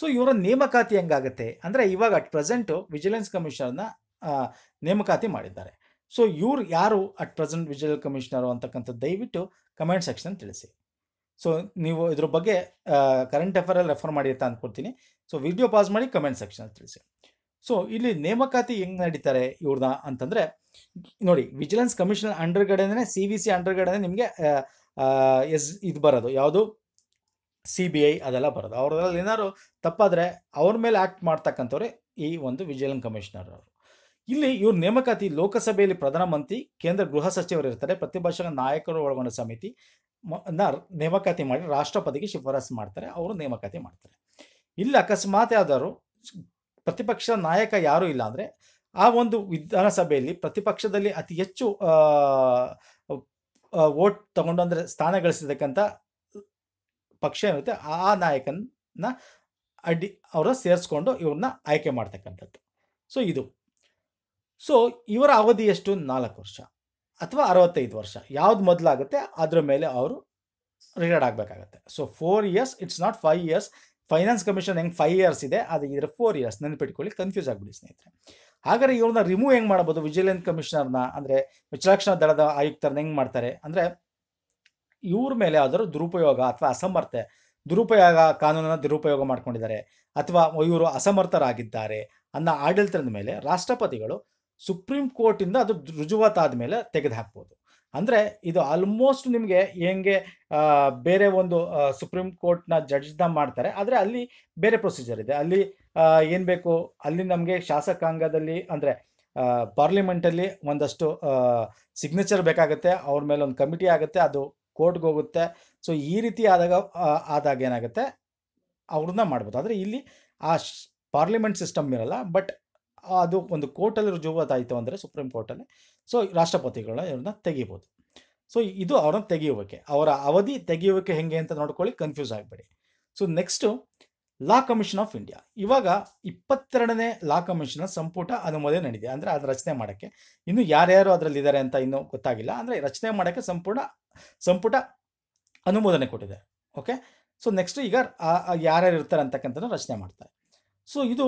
ಸೊ ಇವರ ನೇಮಕಾತಿ ಹೆಂಗಾಗುತ್ತೆ ಅಂದರೆ ಇವಾಗ ಅಟ್ ಪ್ರೆಸೆಂಟು ವಿಜಿಲೆನ್ಸ್ ಕಮಿಷನರ್ನ ನೇಮಕಾತಿ ಮಾಡಿದ್ದಾರೆ ಸೊ ಇವ್ರು ಯಾರು ಅಟ್ ಪ್ರೆಸೆಂಟ್ ವಿಜಿಲೆನ್ಸ್ ಕಮಿಷನರು ಅಂತಕ್ಕಂಥ ದಯವಿಟ್ಟು ಕಮೆಂಟ್ ಸೆಕ್ಷನ್ ತಿಳಿಸಿ ಸೊ ನೀವು ಇದ್ರ ಬಗ್ಗೆ ಕರೆಂಟ್ ಅಫೇರಲ್ಲಿ ರೆಫರ್ ಅಂತ ಅಂದ್ಕೊಡ್ತೀನಿ ಸೊ ವಿಡಿಯೋ ಪಾಸ್ ಮಾಡಿ ಕಮೆಂಟ್ ಸೆಕ್ಷನ್ ತಿಳಿಸಿ ಸೊ ಇಲ್ಲಿ ನೇಮಕಾತಿ ಹೆಂಗ್ ನಡೀತಾರೆ ಇವ್ರದ ಅಂತಂದ್ರೆ ನೋಡಿ ವಿಜಿಲೆನ್ಸ್ ಕಮಿಷನರ್ ಅಂಡರ್ಗಡೆನೇ ಸಿ ವಿ ಸಿ ಅಂಡರ್ಗಡೆನೆ ನಿಮಗೆ ಎಸ್ ಇದು ಬರೋದು ಯಾವುದು ಸಿ ಬಿ ಐ ಅದೆಲ್ಲ ಬರೋದು ಅವ್ರದ್ರಲ್ಲಿ ಏನಾದ್ರು ತಪ್ಪಾದರೆ ಅವ್ರ ಮೇಲೆ ಆ್ಯಕ್ಟ್ ಮಾಡ್ತಕ್ಕಂಥವ್ರೆ ಈ ಒಂದು ವಿಜಿಲೆನ್ಸ್ ಕಮಿಷನರ್ ಅವರು ಇಲ್ಲಿ ಇವ್ರ ನೇಮಕಾತಿ ಲೋಕಸಭೆಯಲ್ಲಿ ಪ್ರಧಾನಮಂತ್ರಿ ಕೇಂದ್ರ ಗೃಹ ಸಚಿವರು ಇರ್ತಾರೆ ಪ್ರತಿಭಾಷಣ ನಾಯಕರು ಒಳಗೊಂಡ ಸಮಿತಿ ನೇಮಕಾತಿ ಮಾಡಿ ರಾಷ್ಟ್ರಪತಿಗೆ ಶಿಫಾರಸು ಮಾಡ್ತಾರೆ ಅವರು ನೇಮಕಾತಿ ಮಾಡ್ತಾರೆ ಇಲ್ಲಿ ಅಕಸ್ಮಾತ್ ಯಾವ್ದಾದ್ರು ಪ್ರತಿಪಕ್ಷ ನಾಯಕ ಯಾರು ಇಲ್ಲ ಅಂದರೆ ಆ ಒಂದು ವಿಧಾನಸಭೆಯಲ್ಲಿ ಪ್ರತಿಪಕ್ಷದಲ್ಲಿ ಅತಿ ಹೆಚ್ಚು ವೋಟ್ ತಗೊಂಡು ಅಂದರೆ ಸ್ಥಾನ ಗಳಿಸಿರ್ತಕ್ಕಂಥ ಪಕ್ಷ ಏನಿರುತ್ತೆ ಆ ನಾಯಕನ ಅಡ್ಡಿ ಅವರ ಸೇರಿಸ್ಕೊಂಡು ಇವ್ರನ್ನ ಆಯ್ಕೆ ಮಾಡ್ತಕ್ಕಂಥದ್ದು ಸೊ ಇದು ಸೊ ಇವರ ಅವಧಿ ಎಷ್ಟು ನಾಲ್ಕು ವರ್ಷ ಅಥವಾ ಅರವತ್ತೈದು ವರ್ಷ ಯಾವ್ದು ಮೊದಲಾಗುತ್ತೆ ಅದರ ಮೇಲೆ ಅವರು ರಿಟೈರ್ಡ್ ಆಗಬೇಕಾಗತ್ತೆ so four years it's not five years finance commission ಹೆಂಗೆ ಫೈವ್ ಇಯರ್ಸ್ ಇದೆ ಅದು ಇದ್ರೆ ಫೋರ್ ಇಯರ್ಸ್ ನೆನಪಿಟ್ಕೊಳ್ಳಿ ಕನ್ಫ್ಯೂಸ್ ಆಗ್ಬಿಡಿ ಸ್ನೇಹಿತರೆ ಹಾಗಾದರೆ ಇವ್ರನ್ನ ರಿಮೂವ್ ಹೆಂಗೆ ಮಾಡ್ಬೋದು ವಿಜಿಲೆನ್ಸ್ ಕಮಿಷನರ್ನ ಅಂದರೆ ವಿಚಲಕ್ಷಣ ದಳದ ಆಯುಕ್ತರನ್ನ ಹೆಂಗೆ ಮಾಡ್ತಾರೆ ಅಂದರೆ ಇವ್ರ ಮೇಲೆ ಆದರೂ ದುರುಪಯೋಗ ಅಥವಾ ಅಸಮರ್ಥೆ ದುರುಪಯೋಗ ಕಾನೂನನ್ನು ದುರುಪಯೋಗ ಮಾಡ್ಕೊಂಡಿದ್ದಾರೆ ಅಥವಾ ಇವರು ಅಸಮರ್ಥರಾಗಿದ್ದಾರೆ ಅನ್ನೋ ಆಡಳಿತದ ಮೇಲೆ ರಾಷ್ಟ್ರಪತಿಗಳು ಸುಪ್ರೀಂ ಕೋರ್ಟಿಂದ ಅದು ರುಜುವಾತಾದ ಮೇಲೆ ತೆಗೆದುಹಾಕ್ಬೋದು ಅಂದರೆ ಇದು ಆಲ್ಮೋಸ್ಟ್ ನಿಮಗೆ ಹೆಂಗೆ ಬೇರೆ ಒಂದು ಸುಪ್ರೀಂ ಕೋರ್ಟ್ನ ಜಡ್ಜ್ನ ಮಾಡ್ತಾರೆ ಆದರೆ ಅಲ್ಲಿ ಬೇರೆ ಪ್ರೊಸೀಜರ್ ಇದೆ ಅಲ್ಲಿ ಏನು ಬೇಕು ಅಲ್ಲಿ ನಮಗೆ ಶಾಸಕಾಂಗದಲ್ಲಿ ಅಂದರೆ ಪಾರ್ಲಿಮೆಂಟಲ್ಲಿ ಒಂದಷ್ಟು ಸಿಗ್ನೇಚರ್ ಬೇಕಾಗುತ್ತೆ ಅವ್ರ ಮೇಲೆ ಒಂದು ಕಮಿಟಿ ಆಗುತ್ತೆ ಅದು ಕೋರ್ಟ್ಗೆ ಹೋಗುತ್ತೆ ಸೊ ಈ ರೀತಿ ಆದಾಗ ಆದಾಗ ಏನಾಗುತ್ತೆ ಅವ್ರನ್ನ ಮಾಡ್ಬೋದು ಆದರೆ ಇಲ್ಲಿ ಆ ಪಾರ್ಲಿಮೆಂಟ್ ಸಿಸ್ಟಮ್ ಇರಲ್ಲ ಬಟ್ ಅದು ಒಂದು ಕೋರ್ಟಲ್ಲಿ ರುಜುವಾತಾಯಿತು ಅಂದರೆ ಸುಪ್ರೀಂ ಕೋರ್ಟಲ್ಲಿ ಸೊ ರಾಷ್ಟ್ರಪತಿಗಳನ್ನ ಇವ್ರನ್ನ ತೆಗಿಬೋದು ಸೊ ಇದು ಅವ್ರನ್ನ ತೆಗೆಯುವಿಕೆ ಅವರ ಅವಧಿ ತೆಗೆಯುವಿಕೆ ಹೆಂಗೆ ಅಂತ ನೋಡ್ಕೊಳ್ಳಿ ಕನ್ಫ್ಯೂಸ್ ಆಗಬೇಡಿ so next law commission of India ಇವಾಗ ಇಪ್ಪತ್ತೆರಡನೇ ಲಾ ಕಮಿಷನ್ ಸಂಪುಟ ಅನುಮೋದನೆ ನಡೆದಿದೆ ಅಂದರೆ ಅದು ರಚನೆ ಮಾಡೋಕ್ಕೆ ಇನ್ನು ಯಾರ್ಯಾರು ಅದರಲ್ಲಿದ್ದಾರೆ ಅಂತ ಇನ್ನೂ ಗೊತ್ತಾಗಿಲ್ಲ ಅಂದರೆ ರಚನೆ ಮಾಡೋಕ್ಕೆ ಸಂಪೂರ್ಣ ಸಂಪುಟ ಅನುಮೋದನೆ ಕೊಟ್ಟಿದೆ ಓಕೆ ಸೊ ನೆಕ್ಸ್ಟ್ ಈಗ ಯಾರ್ಯಾರು ಇರ್ತಾರೆ ಅಂತಕ್ಕಂಥದ್ದು ರಚನೆ ಮಾಡ್ತಾರೆ ಸೊ ಇದು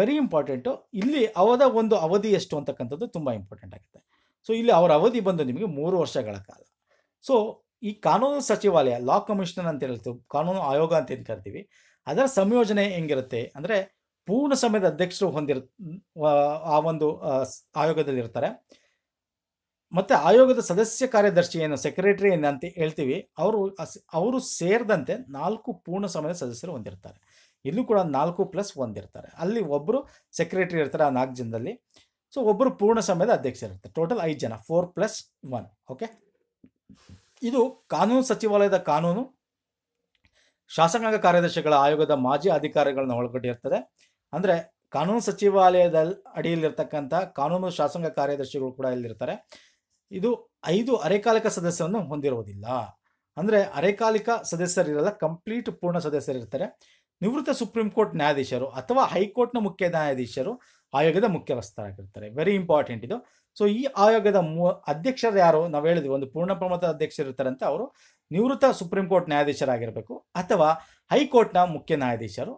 ವೆರಿ ಇಂಪಾರ್ಟೆಂಟು ಇಲ್ಲಿ ಅವದ ಒಂದು ಅವಧಿ ಎಷ್ಟು ಅಂತಕ್ಕಂಥದ್ದು ತುಂಬ ಇಂಪಾರ್ಟೆಂಟ್ ಆಗುತ್ತೆ ಸೊ ಇಲ್ಲಿ ಅವರ ಅವಧಿ ಬಂದು ನಿಮಗೆ ಮೂರು ವರ್ಷಗಳ ಕಾಲ ಸೊ ಈ ಕಾನೂನು ಸಚಿವಾಲಯ ಲಾ ಕಮಿಷನರ್ ಅಂತ ಹೇಳ್ತೀವಿ ಕಾನೂನು ಆಯೋಗ ಅಂತ ಏನು ಕರಿತೀವಿ ಅದರ ಸಂಯೋಜನೆ ಹೆಂಗಿರುತ್ತೆ ಅಂದರೆ ಪೂರ್ಣ ಸಮಯದ ಅಧ್ಯಕ್ಷರು ಹೊಂದಿರ ಆ ಒಂದು ಆಯೋಗದಲ್ಲಿ ಇರ್ತಾರೆ ಮತ್ತು ಆಯೋಗದ ಸದಸ್ಯ ಕಾರ್ಯದರ್ಶಿ ಏನು ಸೆಕ್ರೆಟರಿ ಏನು ಅಂತ ಹೇಳ್ತೀವಿ ಅವರು ಅವರು ಸೇರಿದಂತೆ ನಾಲ್ಕು ಪೂರ್ಣ ಸಮಯದ ಸದಸ್ಯರು ಹೊಂದಿರ್ತಾರೆ ಇಲ್ಲೂ ಕೂಡ ನಾಲ್ಕು ಪ್ಲಸ್ ಒಂದಿರ್ತಾರೆ ಅಲ್ಲಿ ಒಬ್ಬರು ಸೆಕ್ರೆಟರಿ ಇರ್ತಾರೆ ಆ ನಾಲ್ಕು ಜನದಲ್ಲಿ ಸೊ ಒಬ್ಬರು ಪೂರ್ಣ ಸಮಯದ ಇರುತ್ತೆ ಟೋಟಲ್ ಐದು ಜನ ಫೋರ್ ಪ್ಲಸ್ ಒನ್ ಓಕೆ ಇದು ಕಾನೂನು ಸಚಿವಾಲಯದ ಕಾನೂನು ಶಾಸಕಾಂಗ ಕಾರ್ಯದರ್ಶಿಗಳ ಆಯೋಗದ ಮಾಜಿ ಅಧಿಕಾರಿಗಳನ್ನ ಒಳಗೊಂಡಿರ್ತದೆ ಅಂದರೆ ಕಾನೂನು ಸಚಿವಾಲಯದಲ್ಲಿ ಅಡಿಯಲ್ಲಿರ್ತಕ್ಕಂಥ ಕಾನೂನು ಶಾಸಕಾಂಗ ಕಾರ್ಯದರ್ಶಿಗಳು ಕೂಡ ಇಲ್ಲಿರ್ತಾರೆ ಇದು ಐದು ಅರೆಕಾಲಿಕ ಸದಸ್ಯರನ್ನು ಹೊಂದಿರುವುದಿಲ್ಲ ಅಂದರೆ ಅರೆಕಾಲಿಕ ಸದಸ್ಯರಿರಲ್ಲ ಕಂಪ್ಲೀಟ್ ಪೂರ್ಣ ಸದಸ್ಯರಿರ್ತಾರೆ ನಿವೃತ್ತ ಸುಪ್ರೀಂ ಕೋರ್ಟ್ ನ್ಯಾಯಾಧೀಶರು ಅಥವಾ ಹೈಕೋರ್ಟ್ನ ಮುಖ್ಯ ನ್ಯಾಯಾಧೀಶರು ಆಯೋಗದ ಮುಖ್ಯವಸ್ಥರಾಗಿರ್ತಾರೆ ವೆರಿ ಇಂಪಾರ್ಟೆಂಟ್ ಇದು ಸೊ ಈ ಆಯೋಗದ ಅಧ್ಯಕ್ಷರು ಯಾರು ನಾವು ಹೇಳಿದ್ವಿ ಒಂದು ಪೂರ್ಣ ಪ್ರಮತ ಅಂತ ಅವರು ನಿವೃತ್ತ ಸುಪ್ರೀಂ ಕೋರ್ಟ್ ನ್ಯಾಯಾಧೀಶರಾಗಿರಬೇಕು ಅಥವಾ ಹೈಕೋರ್ಟ್ನ ಮುಖ್ಯ ನ್ಯಾಯಾಧೀಶರು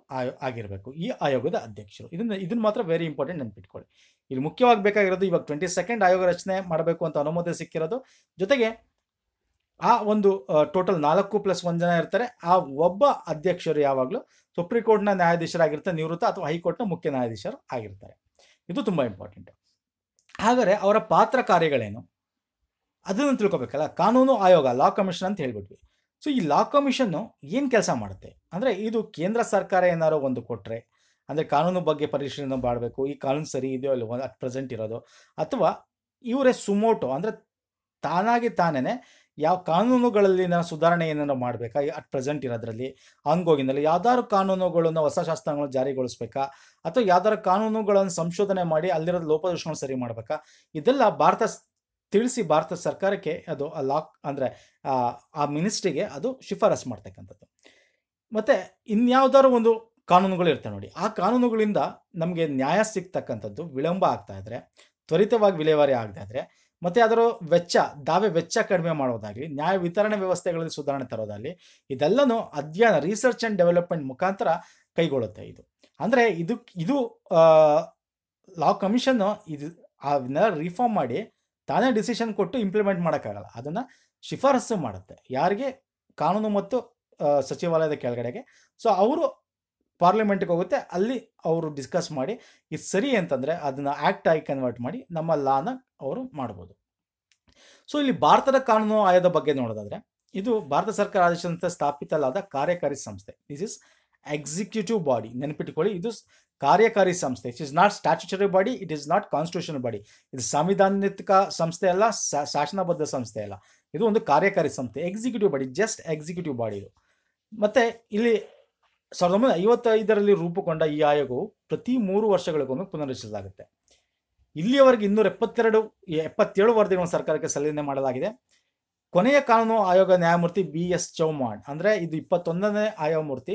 ಆಗಿರಬೇಕು ಈ ಆಯೋಗದ ಅಧ್ಯಕ್ಷರು ಇದನ್ನ ಇದನ್ನ ಮಾತ್ರ ವೆರಿ ಇಂಪಾರ್ಟೆಂಟ್ ನೆನ್ಪಿಟ್ಕೊಳ್ಳಿ ಇಲ್ಲಿ ಮುಖ್ಯವಾಗಿ ಬೇಕಾಗಿರೋದು ಇವಾಗ ಟ್ವೆಂಟಿ ಸೆಕೆಂಡ್ ಆಯೋಗ ರಚನೆ ಮಾಡಬೇಕು ಅಂತ ಅನುಮೋದನೆ ಸಿಕ್ಕಿರೋದು ಜೊತೆಗೆ ಆ ಒಂದು ಟೋಟಲ್ ನಾಲ್ಕು ಪ್ಲಸ್ ಒಂದು ಜನ ಇರ್ತಾರೆ ಆ ಒಬ್ಬ ಅಧ್ಯಕ್ಷರು ಯಾವಾಗಲೂ ಸುಪ್ರೀಂ ಕೋರ್ಟ್ನ ನ್ಯಾಯಾಧೀಶರಾಗಿರ್ತಾರೆ ನಿವೃತ್ತ ಅಥವಾ ಹೈಕೋರ್ಟ್ನ ಮುಖ್ಯ ನ್ಯಾಯಾಧೀಶರು ಆಗಿರ್ತಾರೆ ಇದು ತುಂಬ ಇಂಪಾರ್ಟೆಂಟ್ ಹಾಗಾದರೆ ಅವರ ಪಾತ್ರ ಕಾರ್ಯಗಳೇನು ಅದನ್ನು ತಿಳ್ಕೊಬೇಕಲ್ಲ ಕಾನೂನು ಆಯೋಗ ಲಾ ಕಮಿಷನ್ ಅಂತ ಹೇಳ್ಬಿಟ್ವಿ ಸೊ ಈ ಲಾ ಕಮಿಷನ್ನು ಏನು ಕೆಲಸ ಮಾಡುತ್ತೆ ಅಂದರೆ ಇದು ಕೇಂದ್ರ ಸರ್ಕಾರ ಏನಾರೋ ಒಂದು ಕೊಟ್ಟರೆ ಅಂದರೆ ಕಾನೂನು ಬಗ್ಗೆ ಪರಿಶೀಲನೆ ಮಾಡಬೇಕು ಈ ಕಾನೂನು ಸರಿ ಇದೆಯೋ ಅಲ್ಲವೋ ಅಟ್ ಪ್ರೆಸೆಂಟ್ ಇರೋದು ಅಥವಾ ಇವರೇ ಸುಮೋಟೋ ಅಂದರೆ ತಾನಾಗಿ ತಾನೇ ಯಾವ ಕಾನೂನುಗಳಲ್ಲಿನ ಸುಧಾರಣೆ ನಾವು ಮಾಡಬೇಕಾ ಅಟ್ ಪ್ರೆಸೆಂಟ್ ಇರೋದ್ರಲ್ಲಿ ಹಂಗೋಗಿನಲ್ಲಿ ಯಾವ್ದಾದ್ರು ಕಾನೂನುಗಳನ್ನು ಹೊಸ ಶಾಸ್ತ್ರಗಳನ್ನು ಜಾರಿಗೊಳಿಸ್ಬೇಕಾ ಅಥವಾ ಯಾವ್ದಾದ್ರು ಕಾನೂನುಗಳನ್ನು ಸಂಶೋಧನೆ ಮಾಡಿ ಅಲ್ಲಿರೋ ಲೋಪದೋಷಗಳನ್ನು ಸರಿ ಮಾಡಬೇಕಾ ಇದೆಲ್ಲ ಭಾರತ ತಿಳಿಸಿ ಭಾರತ ಸರ್ಕಾರಕ್ಕೆ ಅದು ಲಾಕ್ ಅಂದರೆ ಆ ಮಿನಿಸ್ಟ್ರಿಗೆ ಅದು ಶಿಫಾರಸ್ ಮಾಡ್ತಕ್ಕಂಥದ್ದು ಮತ್ತು ಇನ್ಯಾವುದಾದ್ರು ಒಂದು ಕಾನೂನುಗಳು ಇರ್ತವೆ ನೋಡಿ ಆ ಕಾನೂನುಗಳಿಂದ ನಮಗೆ ನ್ಯಾಯ ಸಿಗ್ತಕ್ಕಂಥದ್ದು ವಿಳಂಬ ಆಗ್ತಾ ಇದ್ರೆ ತ್ವರಿತವಾಗಿ ವಿಲೇವಾರಿ ಆಗದೆ ಆದರೆ ಮತ್ತು ಅದರ ವೆಚ್ಚ ದಾವೆ ವೆಚ್ಚ ಕಡಿಮೆ ಮಾಡೋದಾಗಲಿ ನ್ಯಾಯ ವಿತರಣೆ ವ್ಯವಸ್ಥೆಗಳಲ್ಲಿ ಸುಧಾರಣೆ ತರೋದಾಗಲಿ ಇದೆಲ್ಲನೂ ಅಧ್ಯಯನ ರಿಸರ್ಚ್ ಆ್ಯಂಡ್ ಡೆವಲಪ್ಮೆಂಟ್ ಮುಖಾಂತರ ಕೈಗೊಳ್ಳುತ್ತೆ ಇದು ಅಂದರೆ ಇದು ಇದು ಲಾ ಕಮಿಷನ್ನು ಇದು ಅದನ್ನೆಲ್ಲ ರಿಫಾರ್ಮ್ ಮಾಡಿ ತಾನೇ ಡಿಸಿಷನ್ ಕೊಟ್ಟು ಇಂಪ್ಲಿಮೆಂಟ್ ಮಾಡೋಕ್ಕಾಗಲ್ಲ ಅದನ್ನು ಶಿಫಾರಸು ಮಾಡುತ್ತೆ ಯಾರಿಗೆ ಕಾನೂನು ಮತ್ತು ಸಚಿವಾಲಯದ ಕೆಳಗಡೆಗೆ ಸೊ ಅವರು ಪಾರ್ಲಿಮೆಂಟ್ಗೆ ಹೋಗುತ್ತೆ ಅಲ್ಲಿ ಅವರು ಡಿಸ್ಕಸ್ ಮಾಡಿ ಇದು ಸರಿ ಅಂತಂದರೆ ಅದನ್ನು ಆ್ಯಕ್ಟ್ ಆಗಿ ಕನ್ವರ್ಟ್ ಮಾಡಿ ನಮ್ಮ ಲಾನ ಅವರು ಮಾಡ್ಬೋದು ಸೊ ಇಲ್ಲಿ ಭಾರತದ ಕಾನೂನು ಆಯೋಗದ ಬಗ್ಗೆ ನೋಡೋದಾದ್ರೆ ಇದು ಭಾರತ ಸರ್ಕಾರ ಆದೇಶದಂತೆ ಸ್ಥಾಪಿತಲಾದ ಕಾರ್ಯಕಾರಿ ಸಂಸ್ಥೆ ದಿಸ್ ಇಸ್ ಎಕ್ಸಿಕ್ಯೂಟಿವ್ ಬಾಡಿ ನೆನಪಿಟ್ಟುಕೊಳ್ಳಿ ಇದು ಕಾರ್ಯಕಾರಿ ಸಂಸ್ಥೆ it is not statutory body it is not constitution body ಇದು ಸಂವಿಧಾನಿಕ ಸಂಸ್ಥೆ ಅಲ್ಲ ಶಾಸನಬದ್ಧ ಸಂಸ್ಥೆ ಅಲ್ಲ ಇದು ಒಂದು ಕಾರ್ಯಕಾರಿ ಸಂಸ್ಥೆ executive body just executive body ಇದು ಮತ್ತೆ ಇಲ್ಲಿ ಸಾವಿರದ ಒಂಬೈನೂರ ಐವತ್ತೈದರಲ್ಲಿ ರೂಪುಗೊಂಡ ಈ ಆಯೋಗವು ಪ್ರತಿ ಮೂರು ವರ್ಷಗಳಿಗೊಮ್ಮೆ ಪುನರ್ರಚಿಸಲಾಗುತ್ತೆ ಇಲ್ಲಿಯವರೆಗೆ ಇನ್ನೂರ ಎಪ್ಪತ್ತೆರಡು ಎಪ್ಪತ್ತೇಳು ವರದಿಗಳನ್ನು ಸರ್ಕಾರಕ್ಕೆ ಸಲ್ಲನೆ ಮಾಡಲಾಗಿದೆ ಕೊನೆಯ ಕಾನೂನು ಆಯೋಗ ನ್ಯಾಯಮೂರ್ತಿ ಬಿ ಎಸ್ ಚೌಹಾಣ್ ಅಂದರೆ ಇದು ಇಪ್ಪತ್ತೊಂದನೇ ಆಯೋಗಮೂರ್ತಿ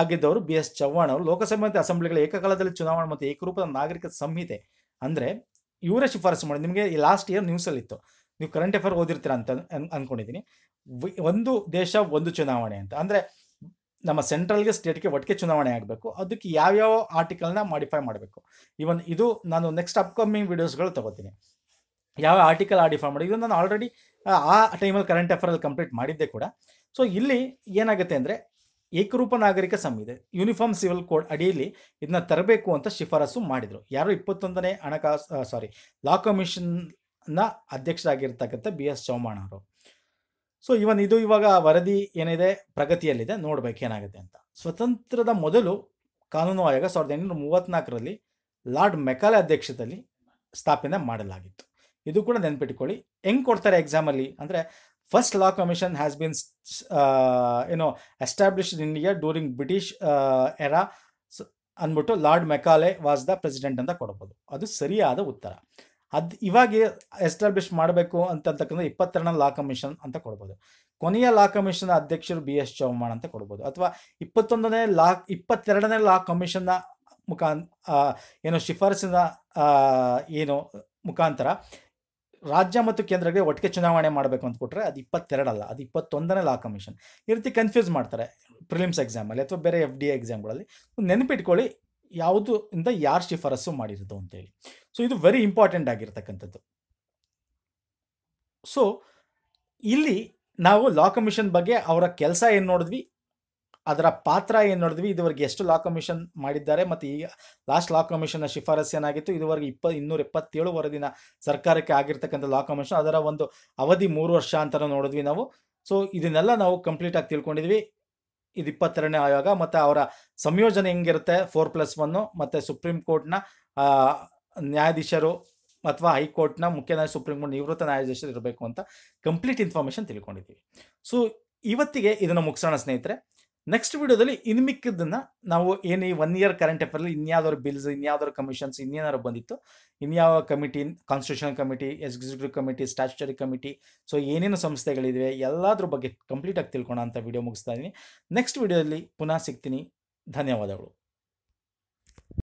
ಆಗಿದ್ದವರು ಬಿ ಎಸ್ ಚೌಹಾಣ್ ಅವರು ಲೋಕಸಭೆ ಮತ್ತು ಅಸೆಂಬ್ಲಿಗಳ ಏಕಕಾಲದಲ್ಲಿ ಚುನಾವಣೆ ಮತ್ತು ಏಕರೂಪದ ನಾಗರಿಕ ಸಂಹಿತೆ ಅಂದರೆ ಇವರೇ ಶಿಫಾರಸು ಮಾಡಿ ನಿಮಗೆ ಈ ಲಾಸ್ಟ್ ಇಯರ್ ನ್ಯೂಸಲ್ಲಿ ಇತ್ತು ನೀವು ಕರೆಂಟ್ ಅಫೇರ್ ಓದಿರ್ತೀರ ಅಂತ ಅನ್ಕೊಂಡಿದ್ದೀನಿ ಒಂದು ದೇಶ ಒಂದು ಚುನಾವಣೆ ಅಂತ ಅಂದರೆ ನಮ್ಮ ಸೆಂಟ್ರಲ್ಗೆ ಸ್ಟೇಟ್ಗೆ ಒಟ್ಟಿಗೆ ಚುನಾವಣೆ ಆಗಬೇಕು ಅದಕ್ಕೆ ಯಾವ್ಯಾವ ಆರ್ಟಿಕಲ್ನ ಮಾಡಿಫೈ ಮಾಡಬೇಕು ಇವನ್ ಇದು ನಾನು ನೆಕ್ಸ್ಟ್ ಅಪ್ಕಮಿಂಗ್ ವಿಡಿಯೋಸ್ಗಳು ತಗೋತೀನಿ ಯಾವ ಆರ್ಟಿಕಲ್ ಆಡಿಫೈ ಮಾಡಿ ಇದು ನಾನು ಆಲ್ರೆಡಿ ಆ ಟೈಮಲ್ಲಿ ಕರೆಂಟ್ ಅಫೇರಲ್ಲಿ ಕಂಪ್ಲೀಟ್ ಮಾಡಿದ್ದೆ ಕೂಡ ಸೊ ಇಲ್ಲಿ ಏನಾಗುತ್ತೆ ಅಂದರೆ ಏಕರೂಪ ನಾಗರಿಕ ಸಂಹಿತೆ ಯೂನಿಫಾರ್ಮ್ ಸಿವಿಲ್ ಕೋಡ್ ಅಡಿಯಲ್ಲಿ ಇದನ್ನ ತರಬೇಕು ಅಂತ ಶಿಫಾರಸು ಮಾಡಿದರು ಯಾರು ಇಪ್ಪತ್ತೊಂದನೇ ಹಣಕಾಸು ಸಾರಿ ಲಾ ಕಮಿಷನ್ನ ಅಧ್ಯಕ್ಷರಾಗಿರ್ತಕ್ಕಂಥ ಬಿ ಎಸ್ ಚೌಹಾಣ್ ಅವರು ಸೊ ಇವನ್ ಇದು ಇವಾಗ ವರದಿ ಏನಿದೆ ಪ್ರಗತಿಯಲ್ಲಿದೆ ನೋಡ್ಬೇಕು ಏನಾಗುತ್ತೆ ಅಂತ ಸ್ವತಂತ್ರದ ಮೊದಲು ಕಾನೂನು ಆಯೋಗ ಸಾವಿರದ ಎಂಟುನೂರ ಮೂವತ್ನಾಲ್ಕರಲ್ಲಿ ಲಾರ್ಡ್ ಮೆಕಾಲೆ ಅಧ್ಯಕ್ಷತೆಯಲ್ಲಿ ಸ್ಥಾಪನೆ ಮಾಡಲಾಗಿತ್ತು ಇದು ಕೂಡ ನೆನ್ಪಿಟ್ಕೊಳ್ಳಿ ಹೆಂಗ್ ಕೊಡ್ತಾರೆ ಎಕ್ಸಾಮಲ್ಲಿ ಅಂದರೆ first law commission has been ಏನೋ established in India during British era ಅಂದ್ಬಿಟ್ಟು Lord Macaulay was the president ಅಂತ ಕೊಡ್ಬೋದು ಅದು ಸರಿಯಾದ ಉತ್ತರ ಅದು ಇವಾಗ ಎಸ್ಟಾಬ್ಲಿಷ್ ಮಾಡಬೇಕು ಅಂತಕ್ಕಂಥ ಇಪ್ಪತ್ತೆರಡನೇ ಲಾ ಕಮಿಷನ್ ಅಂತ ಕೊಡ್ಬೋದು ಕೊನೆಯ ಲಾ ಕಮಿಷನ್ ಅಧ್ಯಕ್ಷರು ಬಿ ಎಸ್ ಚೌಹಾಣ್ ಅಂತ ಕೊಡ್ಬೋದು ಅಥವಾ ಇಪ್ಪತ್ತೊಂದನೇ ಲಾ ಇಪ್ಪತ್ತೆರಡನೇ ಲಾ ಕಮಿಷನ್ನ ಮುಖಾನ್ ಏನು ಶಿಫಾರಸಿನ ಏನು ಮುಖಾಂತರ ರಾಜ್ಯ ಮತ್ತು ಕೇಂದ್ರಕ್ಕೆ ಒಟ್ಟಿಗೆ ಚುನಾವಣೆ ಮಾಡಬೇಕು ಅಂತ ಕೊಟ್ಟರೆ ಅದು ಇಪ್ಪತ್ತೆರಡಲ್ಲ ಅದು ಇಪ್ಪತ್ತೊಂದನೇ ಲಾ ಕಮಿಷನ್ ಈ ರೀತಿ ಕನ್ಫ್ಯೂಸ್ ಮಾಡ್ತಾರೆ ಪ್ರಿಲಿಮ್ಸ್ ಎಕ್ಸಾಮಲ್ಲಿ ಅಥವಾ ಬೇರೆ ಎಫ್ ಡಿ ಎಕ್ಸಾಮ್ಗಳಲ್ಲಿ ನೆನಪಿಟ್ಕೊಳ್ಳಿ ಯಾವುದು ಇಂದ ಯಾರು ಶಿಫಾರಸ್ಸು ಮಾಡಿರೋದು ಅಂತೇಳಿ ಸೊ ಇದು ವೆರಿ ಇಂಪಾರ್ಟೆಂಟ್ ಆಗಿರ್ತಕ್ಕಂಥದ್ದು ಸೊ ಇಲ್ಲಿ ನಾವು ಲಾ ಕಮಿಷನ್ ಬಗ್ಗೆ ಅವರ ಕೆಲಸ ಏನು ನೋಡಿದ್ವಿ ಅದರ ಪಾತ್ರ ಏನು ನೋಡಿದ್ವಿ ಇದುವರೆಗೆ ಎಷ್ಟು ಲಾ ಕಮಿಷನ್ ಮಾಡಿದ್ದಾರೆ ಮತ್ತು ಈಗ ಲಾಸ್ಟ್ ಲಾ ಕಮಿಷನ್ನ ಶಿಫಾರಸು ಏನಾಗಿತ್ತು ಇದುವರೆಗೆ ಇಪ್ಪ ಇನ್ನೂರ ಎಪ್ಪತ್ತೇಳು ವರದಿನ ಸರ್ಕಾರಕ್ಕೆ ಆಗಿರ್ತಕ್ಕಂಥ ಲಾ ಕಮಿಷನ್ ಅದರ ಒಂದು ಅವಧಿ ಮೂರು ವರ್ಷ ಅಂತ ನೋಡಿದ್ವಿ ನಾವು ಸೊ ಇದನ್ನೆಲ್ಲ ನಾವು ಕಂಪ್ಲೀಟಾಗಿ ತಿಳ್ಕೊಂಡಿದ್ವಿ ಇದು ಇಪ್ಪತ್ತೆರಡನೇ ಆಯೋಗ ಮತ್ತು ಅವರ ಸಂಯೋಜನೆ ಹೆಂಗಿರುತ್ತೆ ಫೋರ್ ಪ್ಲಸ್ ಒನ್ನು ಮತ್ತು ಸುಪ್ರೀಂ ಕೋರ್ಟ್ನ ನ್ಯಾಯಾಧೀಶರು ಅಥವಾ ಹೈಕೋರ್ಟ್ನ ಮುಖ್ಯ ನ್ಯಾಯ ಸುಪ್ರೀಂ ಕೋರ್ಟ್ ನಿವೃತ್ತ ನ್ಯಾಯಾಧೀಶರು ಇರಬೇಕು ಅಂತ ಕಂಪ್ಲೀಟ್ ಇನ್ಫಾರ್ಮೇಷನ್ ತಿಳ್ಕೊಂಡಿದ್ದೀವಿ ಸೊ ಇವತ್ತಿಗೆ ಇದನ್ನು ಮುಗಿಸೋಣ ಸ್ನೇಹಿತರೆ ನೆಕ್ಸ್ಟ್ ವಿಡಿಯೋದಲ್ಲಿ ಇನ್ಮಿಕ್ಕಿದ್ದನ್ನ ನಾವು ಏನು ಈ ಒನ್ ಇಯರ್ ಕರೆಂಟ್ ಅಫೇರಲ್ಲಿ ಇನ್ಯಾವ್ದಾದ್ರು ಬಿಲ್ಸ್ ಇನ್ಯಾವ್ದಾರು ಕಮಿಷನ್ಸ್ ಇನ್ನೇನಾದ್ರು ಬಂದಿತ್ತು ಇನ್ಯಾವ committee constitution committee executive committee statutory committee so ಏನೇನು ಸಂಸ್ಥೆಗಳಿವೆ ಎಲ್ಲದ್ರ ಬಗ್ಗೆ ಕಂಪ್ಲೀಟಾಗಿ ತಿಳ್ಕೊಳೋ ಅಂತ ವಿಡಿಯೋ ಮುಗಿಸ್ತಾ ಇದ್ದೀನಿ ನೆಕ್ಸ್ಟ್ ವಿಡಿಯೋದಲ್ಲಿ ಪುನಃ ಸಿಗ್ತೀನಿ ಧನ್ಯವಾದಗಳು